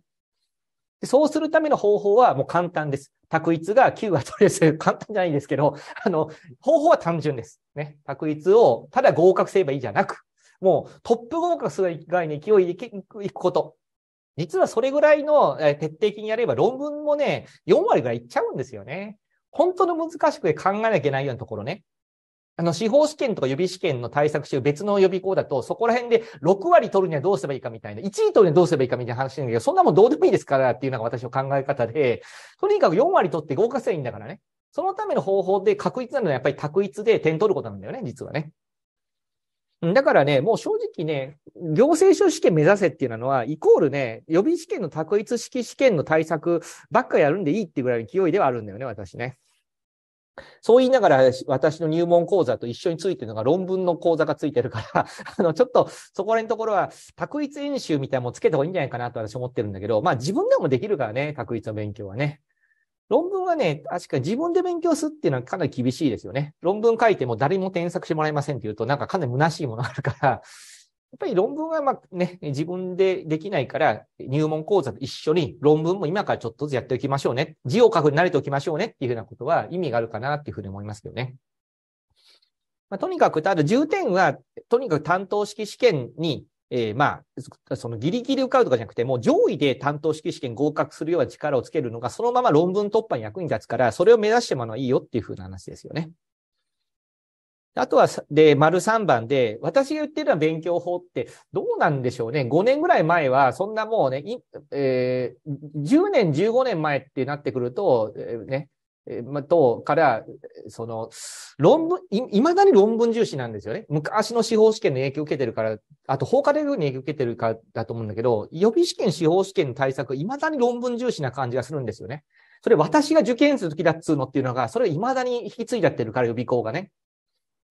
でそうするための方法はもう簡単です。択一が9はとりあえず 簡単じゃないんですけど、あの、方法は単純です。ね。択一をただ合格すればいいじゃなく、もうトップ合格する以外の勢いでいくこと。実はそれぐらいの徹底的にやれば論文もね、4割ぐらいいっちゃうんですよね。本当の難しくて考えなきゃいけないようなところね。あの、司法試験とか予備試験の対策中、別の予備校だと、そこら辺で6割取るにはどうすればいいかみたいな、1位取るにはどうすればいいかみたいな話なんだけど、そんなもんどうでもいいですからっていうのが私の考え方で、とにかく4割取って合格すればいいんだからね。そのための方法で確率なのはやっぱり択一で点取ることなんだよね、実はね。だからね、もう正直ね、行政書試験目指せっていうのは、イコールね、予備試験の択一式試験の対策ばっかやるんでいいってぐらいの勢いではあるんだよね、私ね。そう言いながら私の入門講座と一緒についてるのが論文の講座がついてるから あの、ちょっとそこら辺のところは択一演習みたいなのもつけた方がいいんじゃないかなと私思ってるんだけど、まあ自分でもできるからね、択一の勉強はね。論文はね、確かに自分で勉強するっていうのはかなり厳しいですよね。論文書いても誰も添削してもらえませんっていうと、なんかかなり虚しいものがあるからっぱり論文はまあね、自分でできないから、入門講座と一緒に論文も今からちょっとずつやっておきましょうね。字を書くに慣れておきましょうねっていうふうなことは意味があるかなっていうふうに思いますけどね。まあ、とにかく、ただ重点は、とにかく担当式試験に、えー、まあ、そのギリギリ受かるとかじゃなくて、もう上位で担当式試験合格するような力をつけるのが、そのまま論文突破に役に立つから、それを目指してもらうのはいいよっていうふうな話ですよね。あとは、で、丸3番で、私が言ってるのは勉強法ってどうなんでしょうね。5年ぐらい前は、そんなもうね、えー、10年、15年前ってなってくると、えー、ね、えー、ま、と、から、その、論文、い、まだに論文重視なんですよね。昔の司法試験の影響を受けてるから、あと法科大のに影響を受けてるからだと思うんだけど、予備試験、司法試験の対策、いまだに論文重視な感じがするんですよね。それ私が受験するときだっつうのっていうのが、それ未だに引き継いだってるから予備校がね。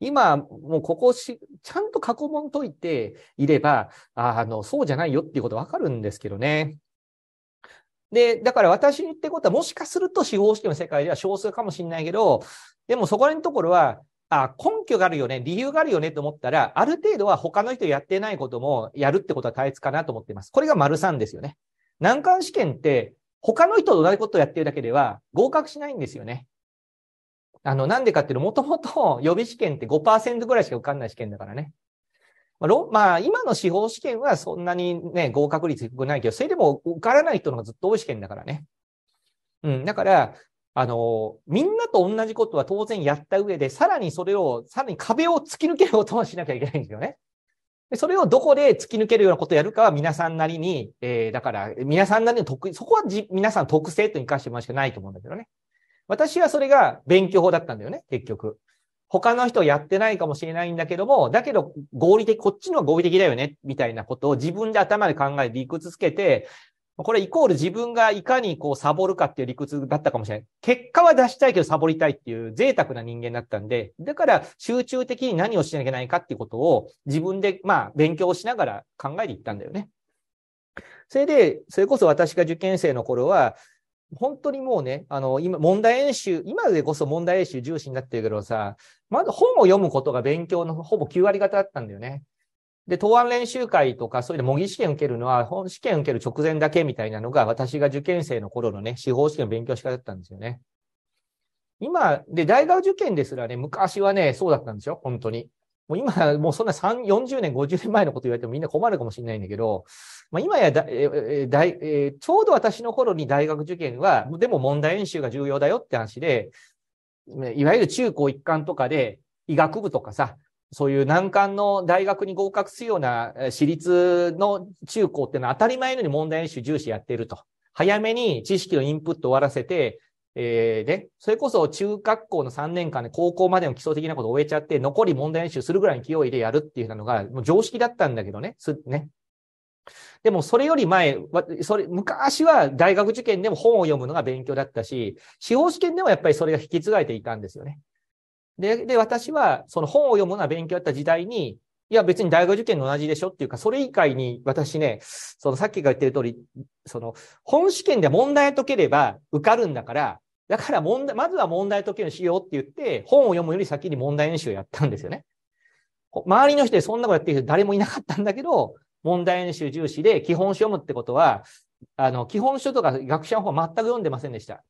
今、もうここし、ちゃんと過去問解いていれば、あの、そうじゃないよっていうことわかるんですけどね。で、だから私に言ってことは、もしかすると司法試験の世界では少数かもしれないけど、でもそこら辺のところは、あ、根拠があるよね、理由があるよねと思ったら、ある程度は他の人やってないこともやるってことは大切かなと思っています。これが丸3ですよね。難関試験って、他の人と同じことをやってるだけでは合格しないんですよね。あの、なんでかっていうと、もともと予備試験って5%ぐらいしか受かんない試験だからね。まあ、まあ、今の司法試験はそんなにね、合格率低くないけど、それでも受からない人のがずっと多い試験だからね。うん、だから、あの、みんなと同じことは当然やった上で、さらにそれを、さらに壁を突き抜けることはしなきゃいけないんですよね。でそれをどこで突き抜けるようなことをやるかは皆さんなりに、えー、だから、皆さんなりの得意、そこはじ皆さん特性と生かしてもらうしかないと思うんだけどね。私はそれが勉強法だったんだよね、結局。他の人やってないかもしれないんだけども、だけど合理的、こっちの方が合理的だよね、みたいなことを自分で頭で考えて理屈つけて、これイコール自分がいかにこうサボるかっていう理屈だったかもしれない。結果は出したいけどサボりたいっていう贅沢な人間だったんで、だから集中的に何をしなきゃいけないかっていうことを自分でまあ勉強しながら考えていったんだよね。それで、それこそ私が受験生の頃は、本当にもうね、あの、今、問題演習、今でこそ問題演習重視になってるけどさ、まず本を読むことが勉強のほぼ9割方だったんだよね。で、答案練習会とか、そううの模擬試験受けるのは、本試験受ける直前だけみたいなのが、私が受験生の頃のね、司法試験の勉強し方だったんですよね。今、で、大学受験ですらね、昔はね、そうだったんですよ、本当に。もう今、もうそんな3 40年、50年前のこと言われてもみんな困るかもしれないんだけど、まあ、今やだ、え大えちょうど私の頃に大学受験は、でも問題演習が重要だよって話で、いわゆる中高一貫とかで、医学部とかさ、そういう難関の大学に合格するような私立の中高っていうのは当たり前のように問題演習重視やってると。早めに知識のインプットを終わらせて、えー、ね、それこそ中学校の3年間で高校までの基礎的なことを終えちゃって、残り問題演習するぐらいの勢いでやるっていうのが、もう常識だったんだけどね、す、ね。でもそれより前、それ、昔は大学受験でも本を読むのが勉強だったし、司法試験でもやっぱりそれが引き継がれていたんですよね。で、で、私はその本を読むのは勉強だった時代に、いや別に大学受験の同じでしょっていうか、それ以外に私ね、そのさっきが言ってる通り、その本試験で問題解ければ受かるんだから、だから問題、まずは問題解きのしようって言って、本を読むより先に問題演習をやったんですよね。周りの人でそんなことやってる人誰もいなかったんだけど、問題演習重視で基本書読むってことは、あの、基本書とか学者の方全く読んでませんでした。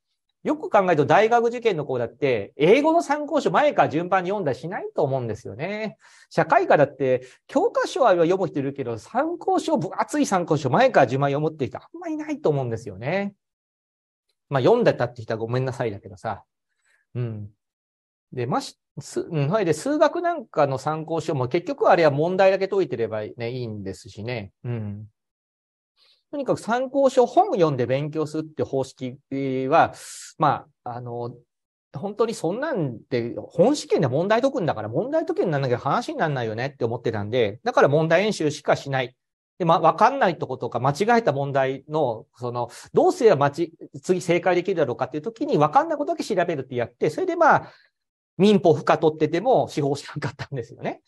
よく考えると大学受験の子だって、英語の参考書前から順番に読んだりしないと思うんですよね。社会科だって、教科書は読む人いるけど、参考書、分厚い参考書前から順番読むって人あんまりいないと思うんですよね。まあ、読んでたって人はごめんなさいだけどさ。うん。で、まし、す、うん、はい。で、数学なんかの参考書も結局あれは問題だけ解いてればね、いいんですしね。うん。とにかく参考書、本読んで勉強するって方式は、まあ、あの、本当にそんなんで、本試験で問題解くんだから、問題解けにならなきゃ話にならないよねって思ってたんで、だから問題演習しかしない。で、まあ、わかんないとことか、間違えた問題の、その、どうすればまち、次正解できるだろうかっていうときに、わかんないことだけ調べるってやって、それでまあ、民法負荷取ってても、司法しなかったんですよね。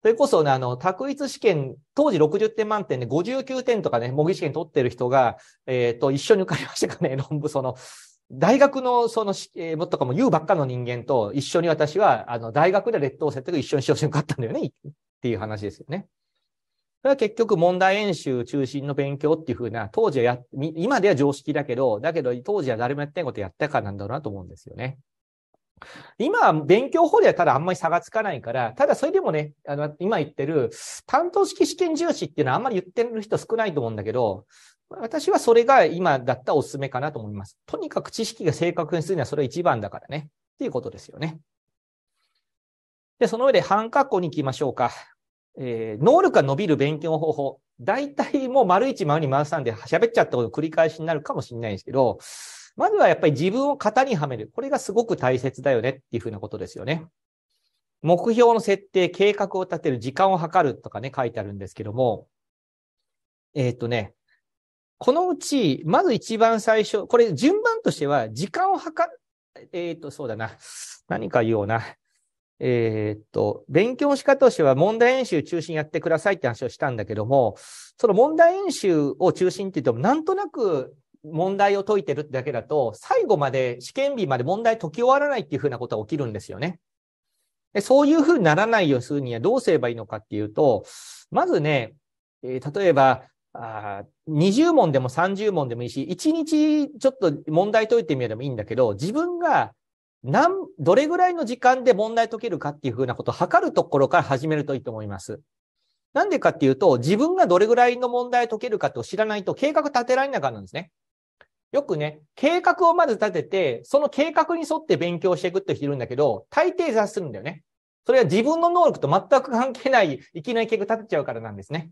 それこそね、あの、択一試験、当時60点満点で59点とかね、模擬試験取ってる人が、えっ、ー、と、一緒に受かりましたかね、論文、その、大学のその、えー、とかも言うばっかの人間と一緒に私は、あの、大学で劣等生と一緒にしようし受かったんだよね、っていう話ですよね。れは結局問題演習中心の勉強っていうふうな、当時はや、今では常識だけど、だけど当時は誰もやってないことやったからなんだろうなと思うんですよね。今は勉強法ではただあんまり差がつかないから、ただそれでもね、あの、今言ってる担当式試験重視っていうのはあんまり言ってる人少ないと思うんだけど、私はそれが今だったらおすすめかなと思います。とにかく知識が正確にするにはそれは一番だからね。っていうことですよね。で、その上で半括弧に行きましょうか。えー、能力が伸びる勉強方法。大体もう丸一丸に丸三で喋っちゃったこと繰り返しになるかもしれないんですけど、まずはやっぱり自分を型にはめる。これがすごく大切だよねっていうふうなことですよね。目標の設定、計画を立てる、時間を測るとかね、書いてあるんですけども、えー、っとね、このうち、まず一番最初、これ順番としては、時間を測る、えー、っと、そうだな。何か言おうな。えー、っと、勉強しかとしては問題演習中心やってくださいって話をしたんだけども、その問題演習を中心って言っても、なんとなく問題を解いてるだけだと、最後まで試験日まで問題解き終わらないっていうふうなことが起きるんですよね。そういうふうにならないようにするにはどうすればいいのかっていうと、まずね、えー、例えば、あ20問でも30問でもいいし、1日ちょっと問題解いてみればいいんだけど、自分が何、どれぐらいの時間で問題解けるかっていうふうなことを測るところから始めるといいと思います。なんでかっていうと、自分がどれぐらいの問題解けるかと知らないと計画立てられなかったんですね。よくね、計画をまず立てて、その計画に沿って勉強していくって人いるんだけど、大抵雑するんだよね。それは自分の能力と全く関係ないいきなり計画立てちゃうからなんですね。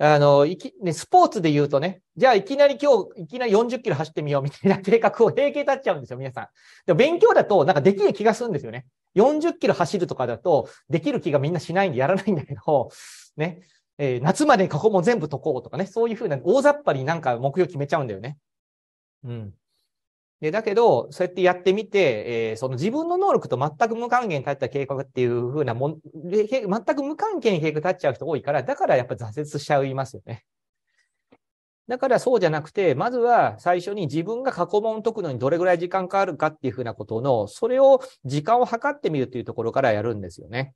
あの、いき、ね、スポーツで言うとね、じゃあいきなり今日、いきなり40キロ走ってみようみたいな 計画を平気立っちゃうんですよ、皆さん。でも勉強だと、なんかできる気がするんですよね。40キロ走るとかだと、できる気がみんなしないんでやらないんだけど、ね。えー、夏までここも全部解こうとかね、そういうふうな大雑把になんか目標決めちゃうんだよね。うん。で、だけど、そうやってやってみて、えー、その自分の能力と全く無関係に立った計画っていうふうなもん、全く無関係に計画立っちゃう人多いから、だからやっぱ挫折しちゃいますよね。だからそうじゃなくて、まずは最初に自分が過去問を解くのにどれぐらい時間かかるかっていうふうなことの、それを時間を測ってみるというところからやるんですよね。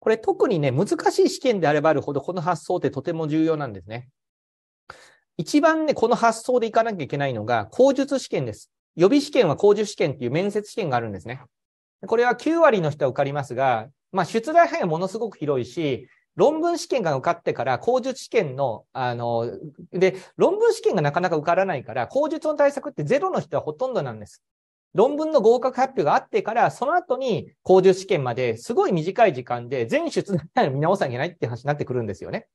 これ特にね、難しい試験であればあるほど、この発想ってとても重要なんですね。一番ね、この発想でいかなきゃいけないのが、口述試験です。予備試験は口述試験っていう面接試験があるんですね。これは9割の人は受かりますが、まあ、出題範囲はものすごく広いし、論文試験が受かってから、口述試験の、あの、で、論文試験がなかなか受からないから、口述の対策ってゼロの人はほとんどなんです。論文の合格発表があってから、その後に口述試験まですごい短い時間で全出題を見直さなきゃいけないって話になってくるんですよね。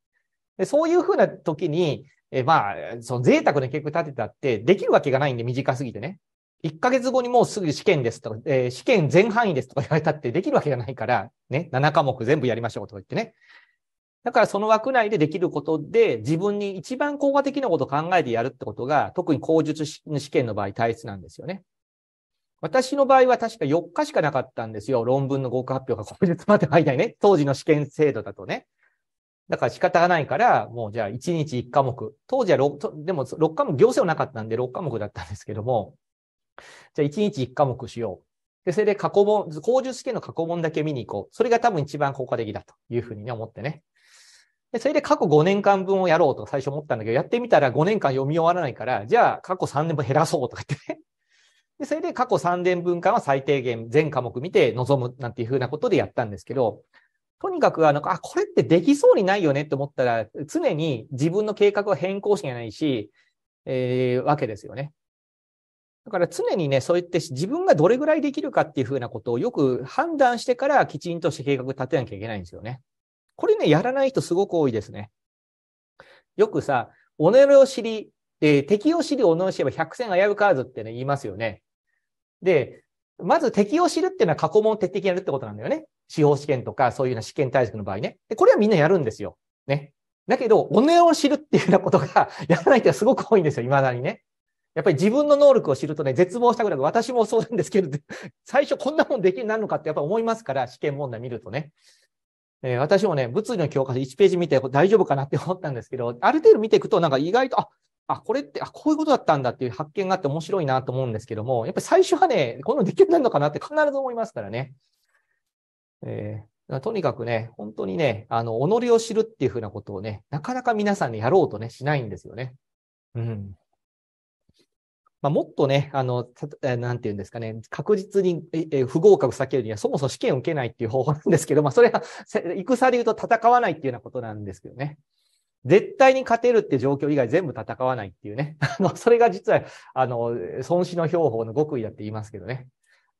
でそういうふうな時に、えまあ、その贅沢な計画立てたって、できるわけがないんで、短すぎてね。1ヶ月後にもうすぐ試験ですとか、えー、試験全範囲ですとか言われたってできるわけがないから、ね、7科目全部やりましょうとか言ってね。だからその枠内でできることで、自分に一番効果的なことを考えてやるってことが、特に口述試験の場合大切なんですよね。私の場合は確か4日しかなかったんですよ。論文の合格発表が口述までらないね。当時の試験制度だとね。だから仕方がないから、もうじゃあ1日1科目。当時は6、でも6科目、行政はなかったんで6科目だったんですけども、じゃあ1日1科目しよう。で、それで過去問、工術試験の過去問だけ見に行こう。それが多分一番効果的だというふうにね、思ってね。で、それで過去5年間分をやろうと最初思ったんだけど、やってみたら5年間読み終わらないから、じゃあ過去3年分減らそうとか言ってね。で、それで過去3年分間は最低限全科目見て臨むなんていうふうなことでやったんですけど、とにかくあの、あ、これってできそうにないよねって思ったら、常に自分の計画は変更しがないし、えー、わけですよね。だから常にね、そう言って自分がどれぐらいできるかっていうふうなことをよく判断してからきちんとして計画立てなきゃいけないんですよね。これね、やらない人すごく多いですね。よくさ、己を知り、えー、敵を知り、己を知れば百戦危うからずってね、言いますよね。で、まず敵を知るっていうのは過去問を徹底的にやるってことなんだよね。司法試験とかそういうような試験対策の場合ね。で、これはみんなやるんですよ。ね。だけど、己を知るっていうようなことが やらないってすごく多いんですよ、未だにね。やっぱり自分の能力を知るとね、絶望したくらい、私もそうなんですけど、最初こんなもんできるになるのかってやっぱ思いますから、試験問題見るとね。えー、私もね、物理の教科書1ページ見て大丈夫かなって思ったんですけど、ある程度見ていくと、なんか意外と、あ、あ、これって、あ、こういうことだったんだっていう発見があって面白いなと思うんですけども、やっぱり最初はね、このできになるのかなって必ず思いますからね。えー、とにかくね、本当にね、あの、己を知るっていうふうなことをね、なかなか皆さんにやろうとね、しないんですよね。うん。まあ、もっとね、あの、なんて言うんですかね、確実に不合格避けるには、そもそも試験を受けないっていう方法なんですけど、まあ、それは、戦で言うと戦わないっていうようなことなんですけどね。絶対に勝てるって状況以外全部戦わないっていうね。あの、それが実は、あの、孫子の標法の極意だって言いますけどね。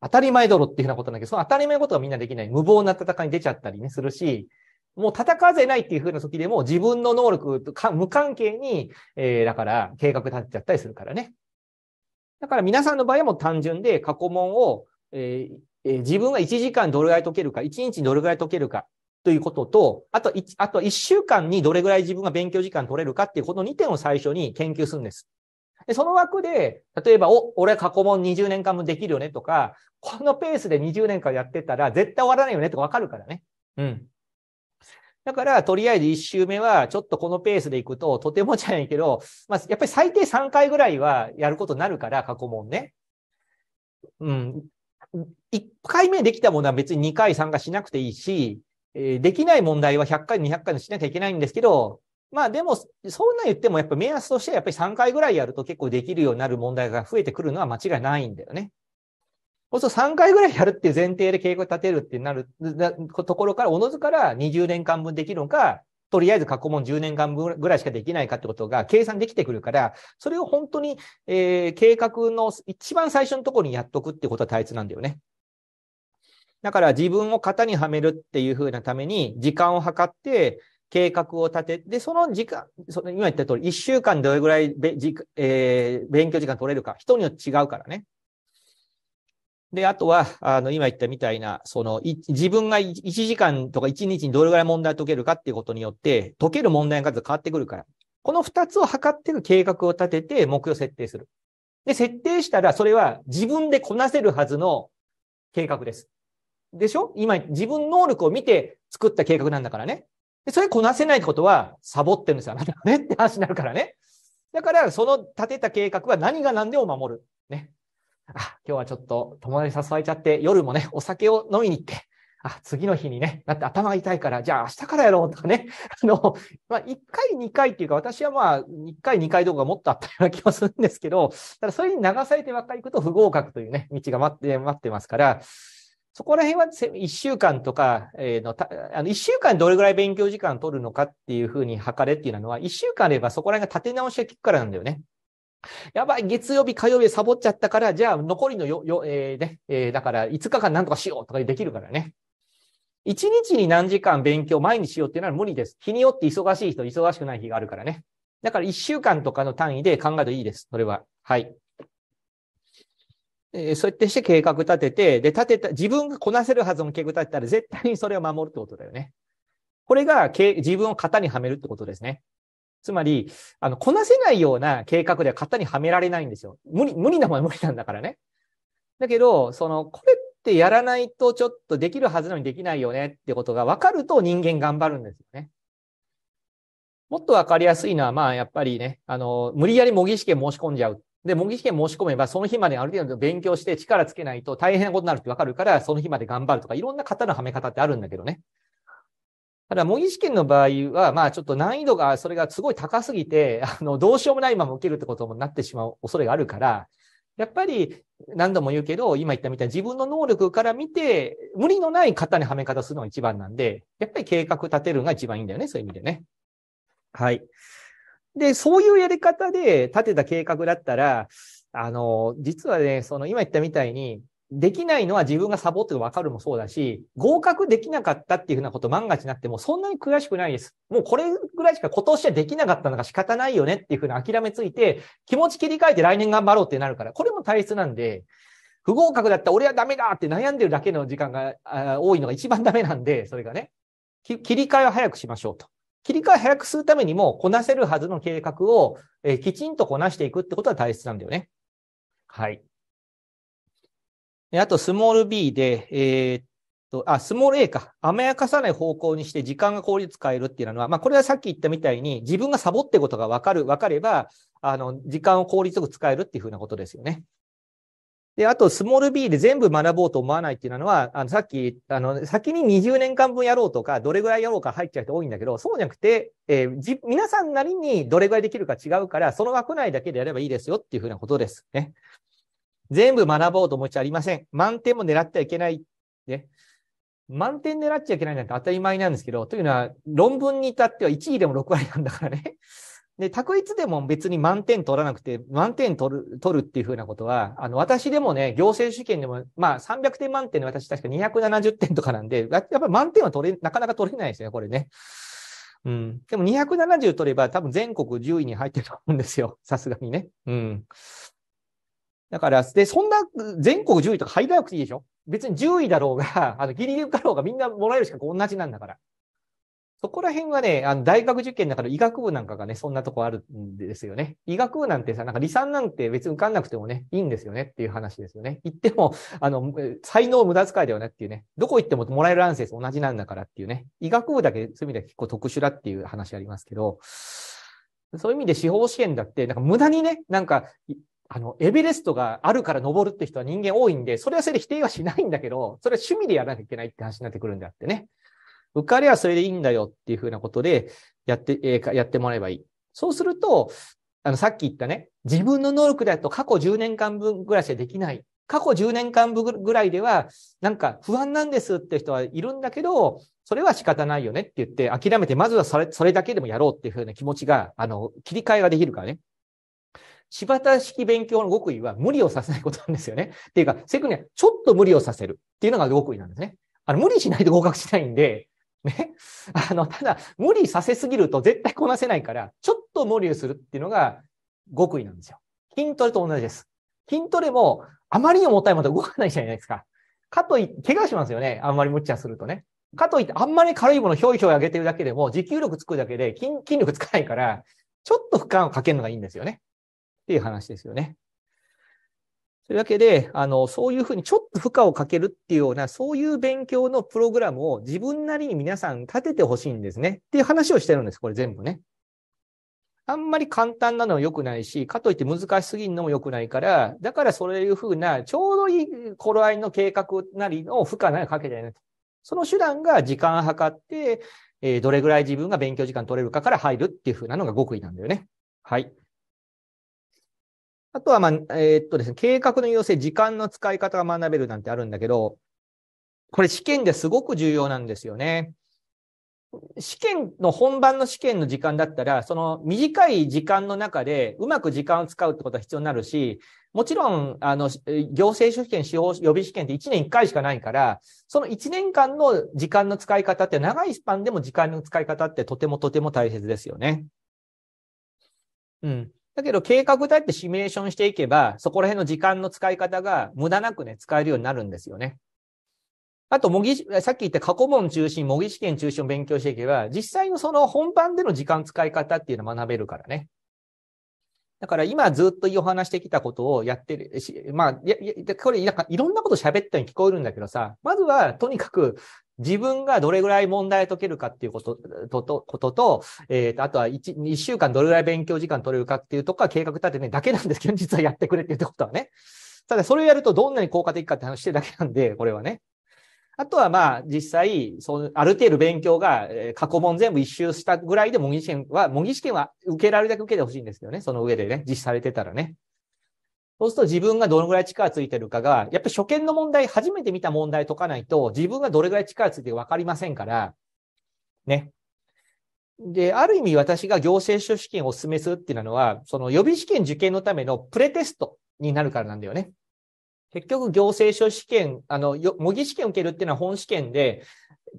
当たり前泥っていうふうなことなんだけど、その当たり前のことはみんなできない。無謀な戦いに出ちゃったりね、するし、もう戦わせないっていうふうな時でも自分の能力とか無関係に、えー、だから計画立っちゃったりするからね。だから皆さんの場合はもう単純で過去問を、えーえー、自分が1時間どれぐらい解けるか、1日どれぐらい解けるか、ということと、あと1、あと1週間にどれぐらい自分が勉強時間取れるかっていうこの2点を最初に研究するんです。で、その枠で、例えば、お、俺過去問20年間もできるよねとか、このペースで20年間やってたら絶対終わらないよねとかわかるからね。うん。だから、とりあえず1周目は、ちょっとこのペースで行くと、とてもじゃないけど、まあ、やっぱり最低3回ぐらいはやることになるから、過去問ね。うん。1回目できたものは別に2回参加しなくていいし、えできない問題は100回、200回のしなきゃいけないんですけど、まあでも、そんな言ってもやっぱ目安としてやっぱり3回ぐらいやると結構できるようになる問題が増えてくるのは間違いないんだよね。そうすると3回ぐらいやるっていう前提で計画立てるってなるところから、おのずから20年間分できるのか、とりあえず過去問10年間分ぐらいしかできないかってことが計算できてくるから、それを本当に、えー、計画の一番最初のところにやっとくってことは大切なんだよね。だから自分を型にはめるっていう風なために、時間を計って、計画を立てて、その時間、その今言った通り、1週間どれぐらいべじ、えー、勉強時間取れるか、人によって違うからね。で、あとは、あの、今言ったみたいな、その、自分が1時間とか1日にどれぐらい問題を解けるかっていうことによって、解ける問題の数が変わってくるから。この2つを測ってる計画を立てて、目標を設定する。で、設定したら、それは自分でこなせるはずの計画です。でしょ今、自分能力を見て作った計画なんだからね。で、それこなせないってことはサボってるんですよ。あなたねって話になるからね。だから、その立てた計画は何が何でも守る。ね。あ、今日はちょっと友達誘われちゃって、夜もね、お酒を飲みに行って、あ、次の日にね、だって頭が痛いから、じゃあ明日からやろうとかね。あの、まあ、1回、2回っていうか、私はまあ、1回、2回動画もっとあったような気もするんですけど、ただそれに流されてばっかり行くと不合格というね、道が待って、待ってますから、そこら辺は一週間とかの、あの週間どれぐらい勉強時間取るのかっていうふうに測れっていうのは、一週間あればそこら辺が立て直しが効くからなんだよね。やばい、月曜日、火曜日サボっちゃったから、じゃあ残りのよ、よ、えー、ね、えー、だから5日間なんとかしようとかできるからね。1日に何時間勉強毎日しようっていうのは無理です。日によって忙しい人、忙しくない日があるからね。だから1週間とかの単位で考えるといいです。それは。はい。えそうやってして計画立てて、で、立てた、自分がこなせるはずの計画立てたら絶対にそれを守るってことだよね。これが、自分を型にはめるってことですね。つまり、あの、こなせないような計画では型にはめられないんですよ。無理、無理なものは無理なんだからね。だけど、その、これってやらないとちょっとできるはずなのにできないよねってことが分かると人間頑張るんですよね。もっと分かりやすいのは、まあ、やっぱりね、あの、無理やり模擬試験申し込んじゃうで、模擬試験申し込めば、その日まである程度勉強して力つけないと大変なことになるってわかるから、その日まで頑張るとか、いろんな型のはめ方ってあるんだけどね。ただ、模擬試験の場合は、まあ、ちょっと難易度が、それがすごい高すぎて、あの、どうしようもないまま受けるってこともなってしまう恐れがあるから、やっぱり、何度も言うけど、今言ったみたいに自分の能力から見て、無理のない型にはめ方するのが一番なんで、やっぱり計画立てるのが一番いいんだよね、そういう意味でね。はい。で、そういうやり方で立てた計画だったら、あの、実はね、その今言ったみたいに、できないのは自分がサボってわかるもそうだし、合格できなかったっていうふうなこと万がちになってもそんなに悔しくないです。もうこれぐらいしか今年はできなかったのが仕方ないよねっていうふうな諦めついて、気持ち切り替えて来年頑張ろうってなるから、これも体質なんで、不合格だったら俺はダメだって悩んでるだけの時間が多いのが一番ダメなんで、それがね、切り替えを早くしましょうと。切り替え早くするためにも、こなせるはずの計画を、えきちんとこなしていくってことは大切なんだよね。はい。あと、スモール B で、えー、っと、あ、スモール A か。甘やかさない方向にして時間が効率変えるっていうのは、まあ、これはさっき言ったみたいに、自分がサボってことがわかる、わかれば、あの、時間を効率よく使えるっていうふうなことですよね。で、あと、スモール B で全部学ぼうと思わないっていうのは、あの、さっき、あの、先に20年間分やろうとか、どれぐらいやろうか入っちゃう人多いんだけど、そうじゃなくて、えー、じ、皆さんなりにどれぐらいできるか違うから、その枠内だけでやればいいですよっていうふうなことですね。全部学ぼうと思っちゃありません。満点も狙ってはいけない。ね。満点狙っちゃいけないなんて当たり前なんですけど、というのは、論文に至っては1位でも6割なんだからね。で、択一でも別に満点取らなくて、満点取る、取るっていうふうなことは、あの、私でもね、行政試験でも、まあ、300点満点で私確か270点とかなんで、やっぱり満点は取れ、なかなか取れないですよね、これね。うん。でも270取れば多分全国10位に入ってると思うんですよ。さすがにね。うん。だから、で、そんな全国10位とか入らなくていいでしょ別に10位だろうが、あの、ギリギリだろうがみんなもらえるしか同じなんだから。そこら辺はね、あの大学受験の中ら医学部なんかがね、そんなとこあるんですよね。医学部なんてさ、なんか理算なんて別に受かんなくてもね、いいんですよねっていう話ですよね。行っても、あの、才能無駄遣いだよねっていうね。どこ行ってももらえるアンセス同じなんだからっていうね。医学部だけそういう意味では結構特殊だっていう話ありますけど、そういう意味で司法試験だって、なんか無駄にね、なんか、あの、エベレストがあるから登るって人は人間多いんで、それはそれで否定はしないんだけど、それは趣味でやらなきゃいけないって話になってくるんであってね。受かりはそれでいいんだよっていうふうなことでやって、えー、やってもらえばいい。そうすると、あの、さっき言ったね、自分の能力だと過去10年間分ぐらいしかできない。過去10年間分ぐらいでは、なんか不安なんですって人はいるんだけど、それは仕方ないよねって言って、諦めて、まずはそれ、それだけでもやろうっていうふうな気持ちが、あの、切り替えができるからね。柴田式勉強の極意は無理をさせないことなんですよね。っていうか、正確にはちょっと無理をさせるっていうのが極意なんですね。あの、無理しないと合格しないんで、ね。あの、ただ、無理させすぎると絶対こなせないから、ちょっと無理をするっていうのが極意なんですよ。筋トレと同じです。筋トレも、あまりにたいもの動かないじゃないですか。かとい怪我しますよね。あんまり無茶するとね。かといって、あんまり軽いものひょいひょい上げてるだけでも、持久力つくだけで筋力つかないから、ちょっと負荷をかけるのがいいんですよね。っていう話ですよね。というわけで、あの、そういうふうにちょっと負荷をかけるっていうような、そういう勉強のプログラムを自分なりに皆さん立ててほしいんですね。っていう話をしてるんです、これ全部ね。あんまり簡単なのは良くないし、かといって難しすぎるのも良くないから、だからそういうふうな、ちょうどいい頃合いの計画なりの負荷なりかけてないと。その手段が時間を測って、えー、どれぐらい自分が勉強時間取れるかから入るっていうふうなのが極意なんだよね。はい。あとは、まあ、えー、っとですね、計画の要請、時間の使い方が学べるなんてあるんだけど、これ試験ですごく重要なんですよね。試験の本番の試験の時間だったら、その短い時間の中でうまく時間を使うってことは必要になるし、もちろん、あの、行政試験、司法予備試験って1年1回しかないから、その1年間の時間の使い方って長いスパンでも時間の使い方ってとてもとても大切ですよね。うん。だけど計画だってシミュレーションしていけば、そこら辺の時間の使い方が無駄なくね、使えるようになるんですよね。あと模擬、さっき言った過去問中心、模擬試験中心を勉強していけば、実際のその本番での時間使い方っていうのを学べるからね。だから今ずっとお話してきたことをやってるし、まあ、いやこれなんかいろんなこと喋ったように聞こえるんだけどさ、まずはとにかく自分がどれぐらい問題解けるかっていうことと、とことと、えっ、ー、と、あとは一、一週間どれぐらい勉強時間取れるかっていうとか、計画立てね、だけなんですけど、実はやってくれって言ってことはね。ただ、それをやるとどんなに効果的かって話してるだけなんで、これはね。あとはまあ、実際、その、ある程度勉強が、えー、過去問全部一周したぐらいで模擬試験は、模擬試験は受けられるだけ受けてほしいんですけどね、その上でね、実施されてたらね。そうすると自分がどのぐらい力ついてるかが、やっぱり初見の問題、初めて見た問題解かないと、自分がどれぐらい力ついてるか分かりませんから、ね。で、ある意味私が行政書試験をお勧めするっていうのは、その予備試験受験のためのプレテストになるからなんだよね。結局行政書試験、あの、模擬試験を受けるっていうのは本試験で、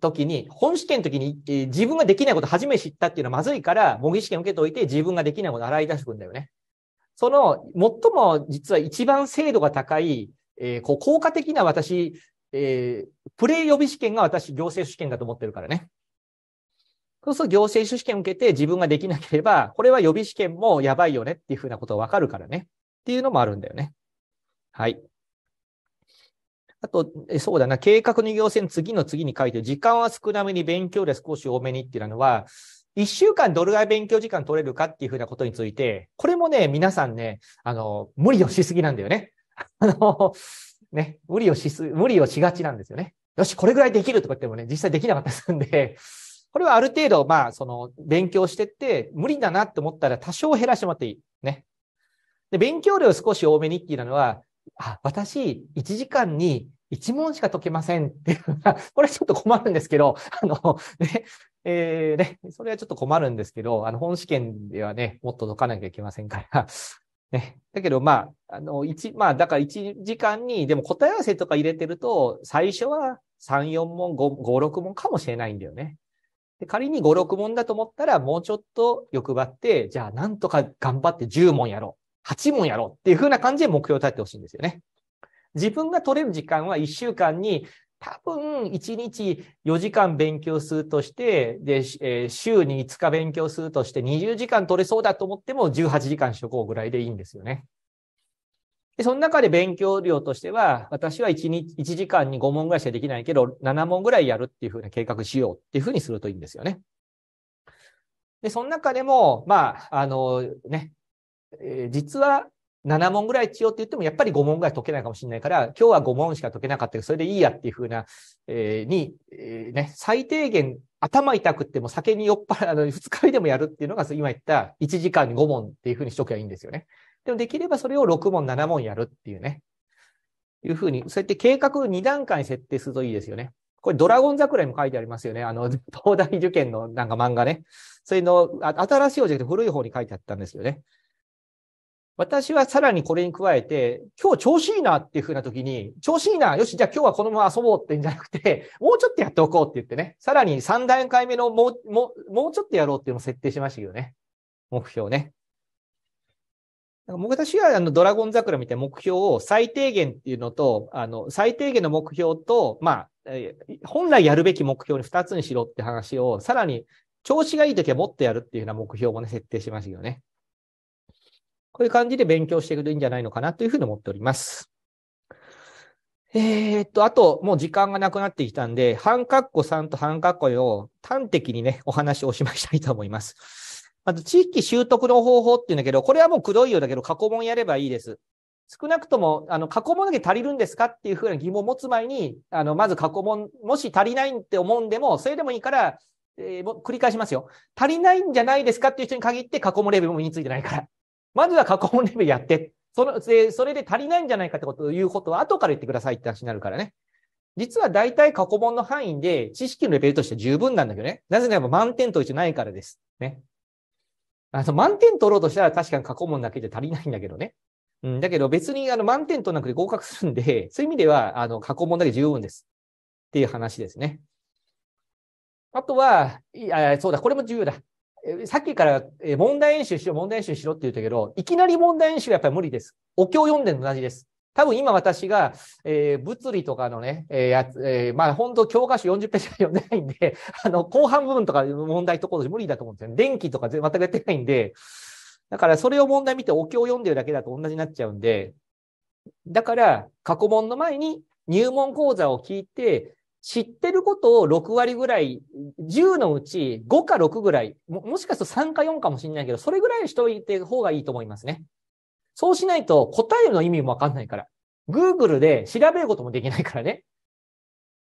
時に、本試験の時に、えー、自分ができないことを初めて知ったっていうのはまずいから、模擬試験受けといて自分ができないことを洗い出してくんだよね。その、最も実は一番精度が高い、えー、こう効果的な私、えー、プレイ予備試験が私、行政試験だと思ってるからね。そうすると行政主試験を受けて自分ができなければ、これは予備試験もやばいよねっていうふうなことわかるからね。っていうのもあるんだよね。はい。あと、そうだな、計画の行政の次の次に書いて時間は少なめに勉強で少し多めにっていうのは、一週間どれぐらい勉強時間取れるかっていうふうなことについて、これもね、皆さんね、あの、無理をしすぎなんだよね。あの、ね、無理をしす、無理をしがちなんですよね。よし、これぐらいできるとか言ってもね、実際できなかったりするんで、これはある程度、まあ、その、勉強してって、無理だなって思ったら多少減らしてもらっていい。ね。で、勉強量少し多めにっていうのは、あ、私、1時間に一問しか解けませんっていう これちょっと困るんですけど、あの、ね、えー、ね、それはちょっと困るんですけど、あの、本試験ではね、もっと解かなきゃいけませんから、ね。だけど、まあ、あの、一、まあ、だから1時間に、でも答え合わせとか入れてると、最初は3、4問、5、5 6問かもしれないんだよね。で仮に5、6問だと思ったら、もうちょっと欲張って、じゃあ、なんとか頑張って10問やろう。8問やろうっていう風な感じで目標を立ててほしいんですよね。自分が取れる時間は1週間に多分1日4時間勉強するとして、で、えー、週に5日勉強するとして20時間取れそうだと思っても18時間しとこうぐらいでいいんですよね。で、その中で勉強量としては、私は1日、1時間に5問ぐらいしかできないけど、7問ぐらいやるっていうふうな計画しようっていうふうにするといいんですよね。で、その中でも、まあ、あのね、えー、実は7問ぐらい必要って言っても、やっぱり5問ぐらい解けないかもしれないから、今日は5問しか解けなかったけど、それでいいやっていうふうな、えー、に、えー、ね、最低限頭痛くっても酒に酔っ払うのに2日目でもやるっていうのが、今言った1時間に5問っていうふうにしときゃいいんですよね。でもできればそれを6問、7問やるっていうね。いうふうに、そうやって計画2段階に設定するといいですよね。これドラゴン桜にも書いてありますよね。あの、東大受験のなんか漫画ね。それの、新しい方じゃなくて古い方に書いてあったんですよね。私はさらにこれに加えて、今日調子いいなっていうふうな時に、調子いいな、よし、じゃあ今日はこのまま遊ぼうってんじゃなくて、もうちょっとやっておこうって言ってね、さらに3段階目のもう、もう、もうちょっとやろうっていうのを設定しましたけどね。目標ね。な僕か私はあのドラゴン桜みたいな目標を最低限っていうのと、あの、最低限の目標と、まあ、本来やるべき目標に2つにしろって話を、さらに調子がいい時はもっとやるっていうような目標もね、設定しましたけどね。こういう感じで勉強していくといいんじゃないのかなというふうに思っております。えー、っと、あと、もう時間がなくなってきたんで、半括弧3と半括弧4を端的にね、お話をおしまいしたいと思います。まず、地域習得の方法っていうんだけど、これはもうくどいようだけど、過去問やればいいです。少なくとも、あの、過去問だけ足りるんですかっていうふうな疑問を持つ前に、あの、まず過去問、もし足りないって思うんでも、それでもいいから、えー、繰り返しますよ。足りないんじゃないですかっていう人に限って過去問レベルも身についてないから。まずは過去問レベルやって。その、で、それで足りないんじゃないかってことを言うことは後から言ってくださいって話になるからね。実は大体過去問の範囲で知識のレベルとして十分なんだけどね。なぜならば満点と一緒ないからです。ね。あの、満点取ろうとしたら確かに過去問だけじゃ足りないんだけどね。うん、だけど別にあの満点取らなくて合格するんで、そういう意味ではあの過去問だけ十分です。っていう話ですね。あとは、いや、そうだ、これも重要だ。さっきから問題演習しろ、問題演習しろって言ったけど、いきなり問題演習はやっぱり無理です。お経読んでるの同じです。多分今私が、えー、物理とかのね、えー、やつ、えー、まあ本当教科書40ページ読んでないんで、あの、後半部分とか問題ところで無理だと思うんですよ電気とか全くやってないんで、だからそれを問題見てお経を読んでるだけだと同じになっちゃうんで、だから過去問の前に入門講座を聞いて、知ってることを6割ぐらい、10のうち5か6ぐらい、ももしかすると3か4かもしれないけど、それぐらいしといて方がいいと思いますね。そうしないと答えの意味もわかんないから。Google で調べることもできないからね。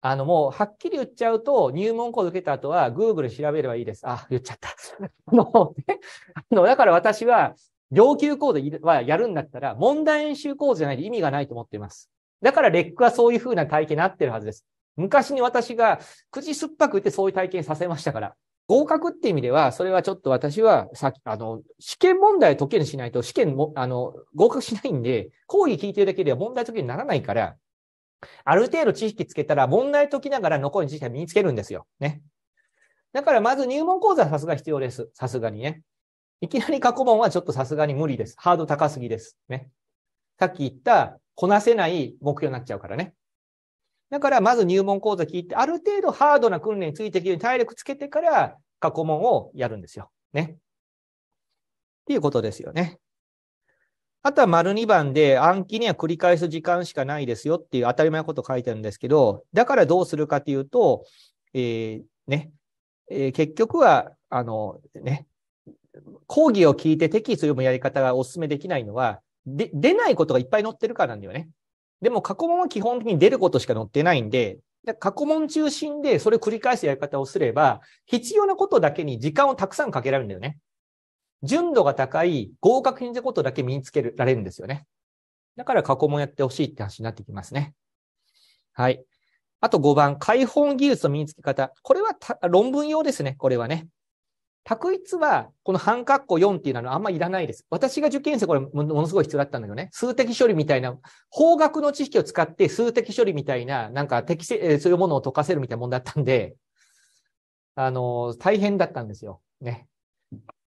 あの、もう、はっきり言っちゃうと、入門講ド受けた後は、Google 調べればいいです。あ、言っちゃった。あの、ね、あの、だから私は、上級講座はやるんだったら、問題演習講座じゃないと意味がないと思っています。だから、レックはそういうふうな体験になってるはずです。昔に私が口酸っぱく言ってそういう体験させましたから。合格って意味では、それはちょっと私は、さっき、あの、試験問題解けにしないと、試験も、あの、合格しないんで、講義聞いてるだけでは問題解きにならないから、ある程度知識つけたら、問題解きながら残りの知識は身につけるんですよ。ね。だから、まず入門講座はさすが必要です。さすがにね。いきなり過去問はちょっとさすがに無理です。ハード高すぎです。ね。さっき言った、こなせない目標になっちゃうからね。だから、まず入門講座聞いて、ある程度ハードな訓練についていくように体力つけてから、過去問をやるんですよ。ね。っていうことですよね。あとは丸2番で暗記には繰り返す時間しかないですよっていう当たり前のこと書いてあるんですけど、だからどうするかというと、えー、ね、えー、結局は、あの、ね、講義を聞いてテキスト読むやり方がお勧めできないのは、で、出ないことがいっぱい載ってるからなんだよね。でも過去問は基本的に出ることしか載ってないんで、過去問中心でそれを繰り返すやり方をすれば、必要なことだけに時間をたくさんかけられるんだよね。純度が高い合格品のことだけ身につけられるんですよね。だから過去問やってほしいって話になってきますね。はい。あと5番、解放技術の身につけ方。これは論文用ですね。これはね。択一は、この半括弧4っていうのはあんまいらないです。私が受験生、これものすごい必要だったんだけどね。数的処理みたいな、方学の知識を使って数的処理みたいな、なんか適正、そういうものを解かせるみたいなもんだったんで、あの、大変だったんですよ。ね。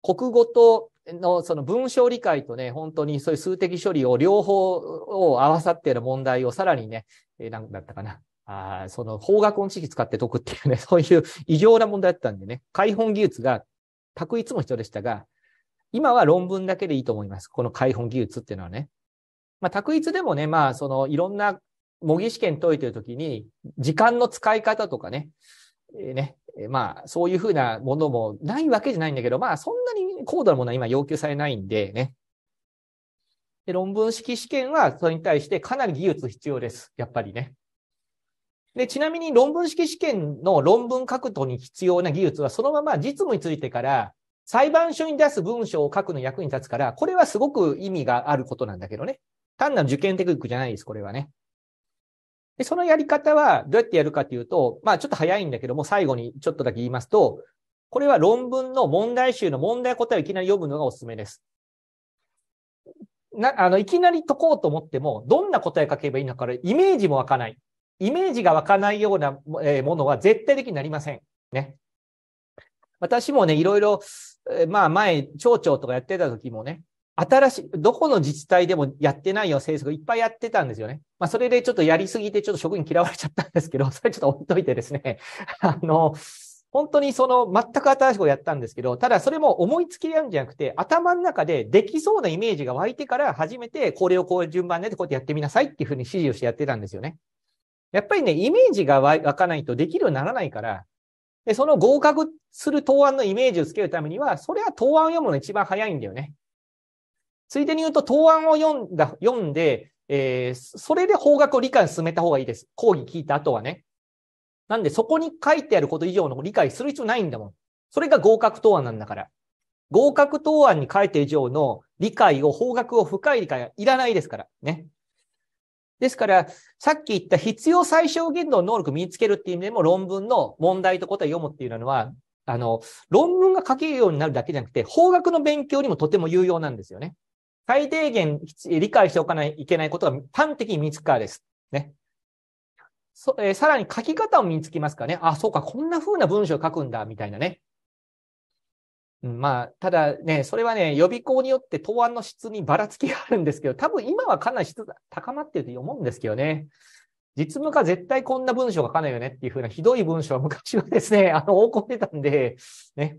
国語との、その文章理解とね、本当にそういう数的処理を両方を合わさっている問題をさらにね、えー、なんだったかな。あその方学の知識使って解くっていうね、そういう異常な問題だったんでね、解本技術が択一も必要でしたが、今は論文だけでいいと思います。この解本技術っていうのはね。まあ、択一でもね、まあ、その、いろんな模擬試験解いてるときに、時間の使い方とかね、えー、ね、まあ、そういうふうなものもないわけじゃないんだけど、まあ、そんなに高度なものは今要求されないんでね。で、論文式試験は、それに対してかなり技術必要です。やっぱりね。で、ちなみに論文式試験の論文書くとに必要な技術は、そのまま実務についてから、裁判所に出す文章を書くの役に立つから、これはすごく意味があることなんだけどね。単なる受験テクニックじゃないです、これはね。で、そのやり方はどうやってやるかというと、まあちょっと早いんだけども、最後にちょっとだけ言いますと、これは論文の問題集の問題答えをいきなり読むのがおすすめです。な、あの、いきなり解こうと思っても、どんな答え書けばいいのか、イメージも湧かない。イメージが湧かないようなものは絶対的になりません。ね。私もね、いろいろ、まあ前、町長とかやってた時もね、新しい、どこの自治体でもやってないような政策いっぱいやってたんですよね。まあそれでちょっとやりすぎてちょっと職員嫌われちゃったんですけど、それちょっと置いといてですね。あの、本当にその全く新しくやったんですけど、ただそれも思いつきなんじゃなくて、頭の中でできそうなイメージが湧いてから初めて、これをこういう順番でこうやってやってみなさいっていうふうに指示をしてやってたんですよね。やっぱりね、イメージが湧かないとできるようにならないから、で、その合格する答案のイメージをつけるためには、それは答案を読むのが一番早いんだよね。ついでに言うと、答案を読んだ、読んで、えー、それで方角を理解を進めた方がいいです。講義聞いた後はね。なんで、そこに書いてあること以上の理解する必要ないんだもん。それが合格答案なんだから。合格答案に書いてる以上の理解を、方角を深い理解はいらないですから。ね。ですから、さっき言った必要最小限度の能力を身につけるっていう意味でも論文の問題と答えを読むっていうのは、あの、論文が書けるようになるだけじゃなくて、法学の勉強にもとても有用なんですよね。最低限理解しておかない、いけないことが端的に身につくからです。ね。そえー、さらに書き方を身につきますからね。あ、そうか、こんな風な文章を書くんだ、みたいなね。まあ、ただね、それはね、予備校によって答案の質にばらつきがあるんですけど、多分今はかなり質が高まってると思うんですけどね。実務家絶対こんな文章書かないよねっていうふうなひどい文章は昔はですね、あの、横行ってたんで、ね。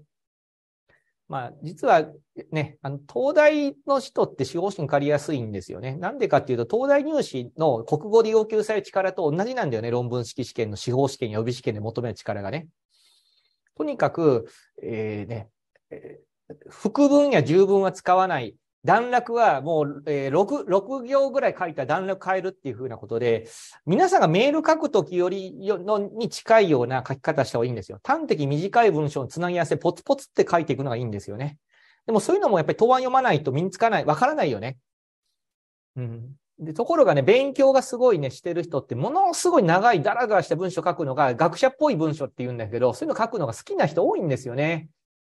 まあ、実はね、あの、東大の人って司法験借りやすいんですよね。なんでかっていうと、東大入試の国語で要求される力と同じなんだよね。論文式試験の司法試験予備試験で求める力がね。とにかく、えー、ね、副文や十文は使わない。段落はもう、え 6, 6行ぐらい書いた段落変えるっていうふうなことで、皆さんがメール書くときよりのに近いような書き方した方がいいんですよ。端的短い文章のつなぎ合わせ、ポツポツって書いていくのがいいんですよね。でもそういうのもやっぱり答案読まないと身につかない、わからないよね。うん。で、ところがね、勉強がすごいね、してる人って、ものすごい長い、ダラダラした文章書くのが、学者っぽい文章って言うんだけど、そういうの書くのが好きな人多いんですよね。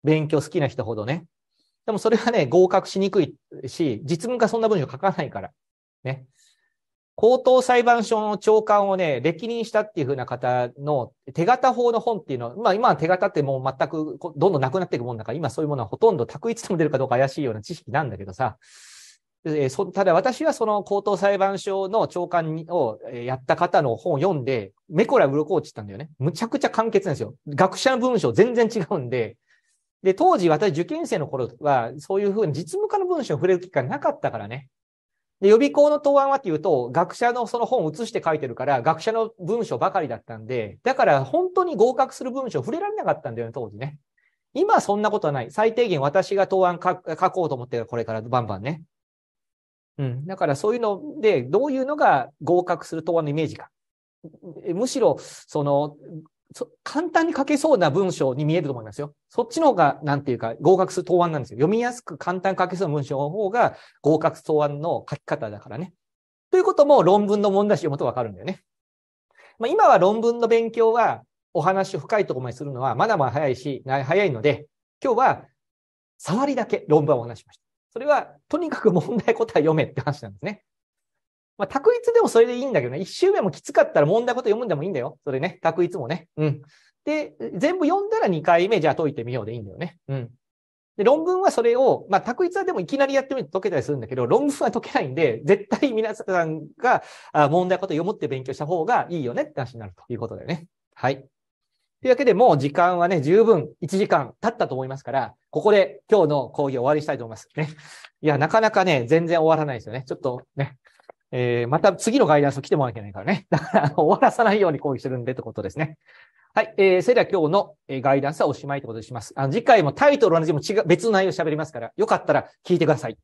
勉強好きな人ほどね。でもそれはね、合格しにくいし、実務がそんな文章書かないから。ね。高等裁判所の長官をね、歴任したっていうふうな方の手形法の本っていうのは、まあ今は手形ってもう全くどんどんなくなっていくもんだから、今そういうものはほとんど択一でも出るかどうか怪しいような知識なんだけどさ。えそただ私はその高等裁判所の長官をやった方の本を読んで、目こら鱗落ちたんだよね。むちゃくちゃ簡潔なんですよ。学者の文章全然違うんで、で、当時私受験生の頃は、そういうふうに実務家の文章を触れる機会なかったからね。で、予備校の答案はっていうと、学者のその本を写して書いてるから、学者の文章ばかりだったんで、だから本当に合格する文章触れられなかったんだよね、当時ね。今はそんなことはない。最低限私が答案書こうと思ってるこれからバンバンね。うん。だからそういうので、どういうのが合格する答案のイメージか。むしろ、その、簡単に書けそうな文章に見えると思いますよ。そっちの方が、なんていうか、合格する答案なんですよ。読みやすく簡単に書けそうな文章の方が、合格答案の書き方だからね。ということも論文の問題集読むとわかるんだよね。まあ、今は論文の勉強は、お話を深いところまでするのは、まだまだ早いし、早いので、今日は、触りだけ論文をお話しました。それは、とにかく問題答え読めって話なんですね。まあ、択一でもそれでいいんだけどね、1周目もきつかったら問題こと読むんでもいいんだよ。それね、択一もね。うん。で、全部読んだら2回目、じゃあ解いてみようでいいんだよね。うん。で、論文はそれを、まあ、択一はでもいきなりやってみると解けたりするんだけど、論文は解けないんで、絶対皆さんが問題こと読むって勉強した方がいいよねって話になるということだよね。はい。というわけで、もう時間はね、十分1時間経ったと思いますから、ここで今日の講義を終わりしたいと思います。ね。いや、なかなかね、全然終わらないですよね。ちょっとね、えー、また次のガイダンス来てもらわなきゃいけないからね。だから、終わらさないように講義するんでってことですね。はい。えー、それでは今日の、えガイダンスはおしまいってことにします。あの、次回もタイトル同じも違う、別の内容喋りますから、よかったら聞いてください。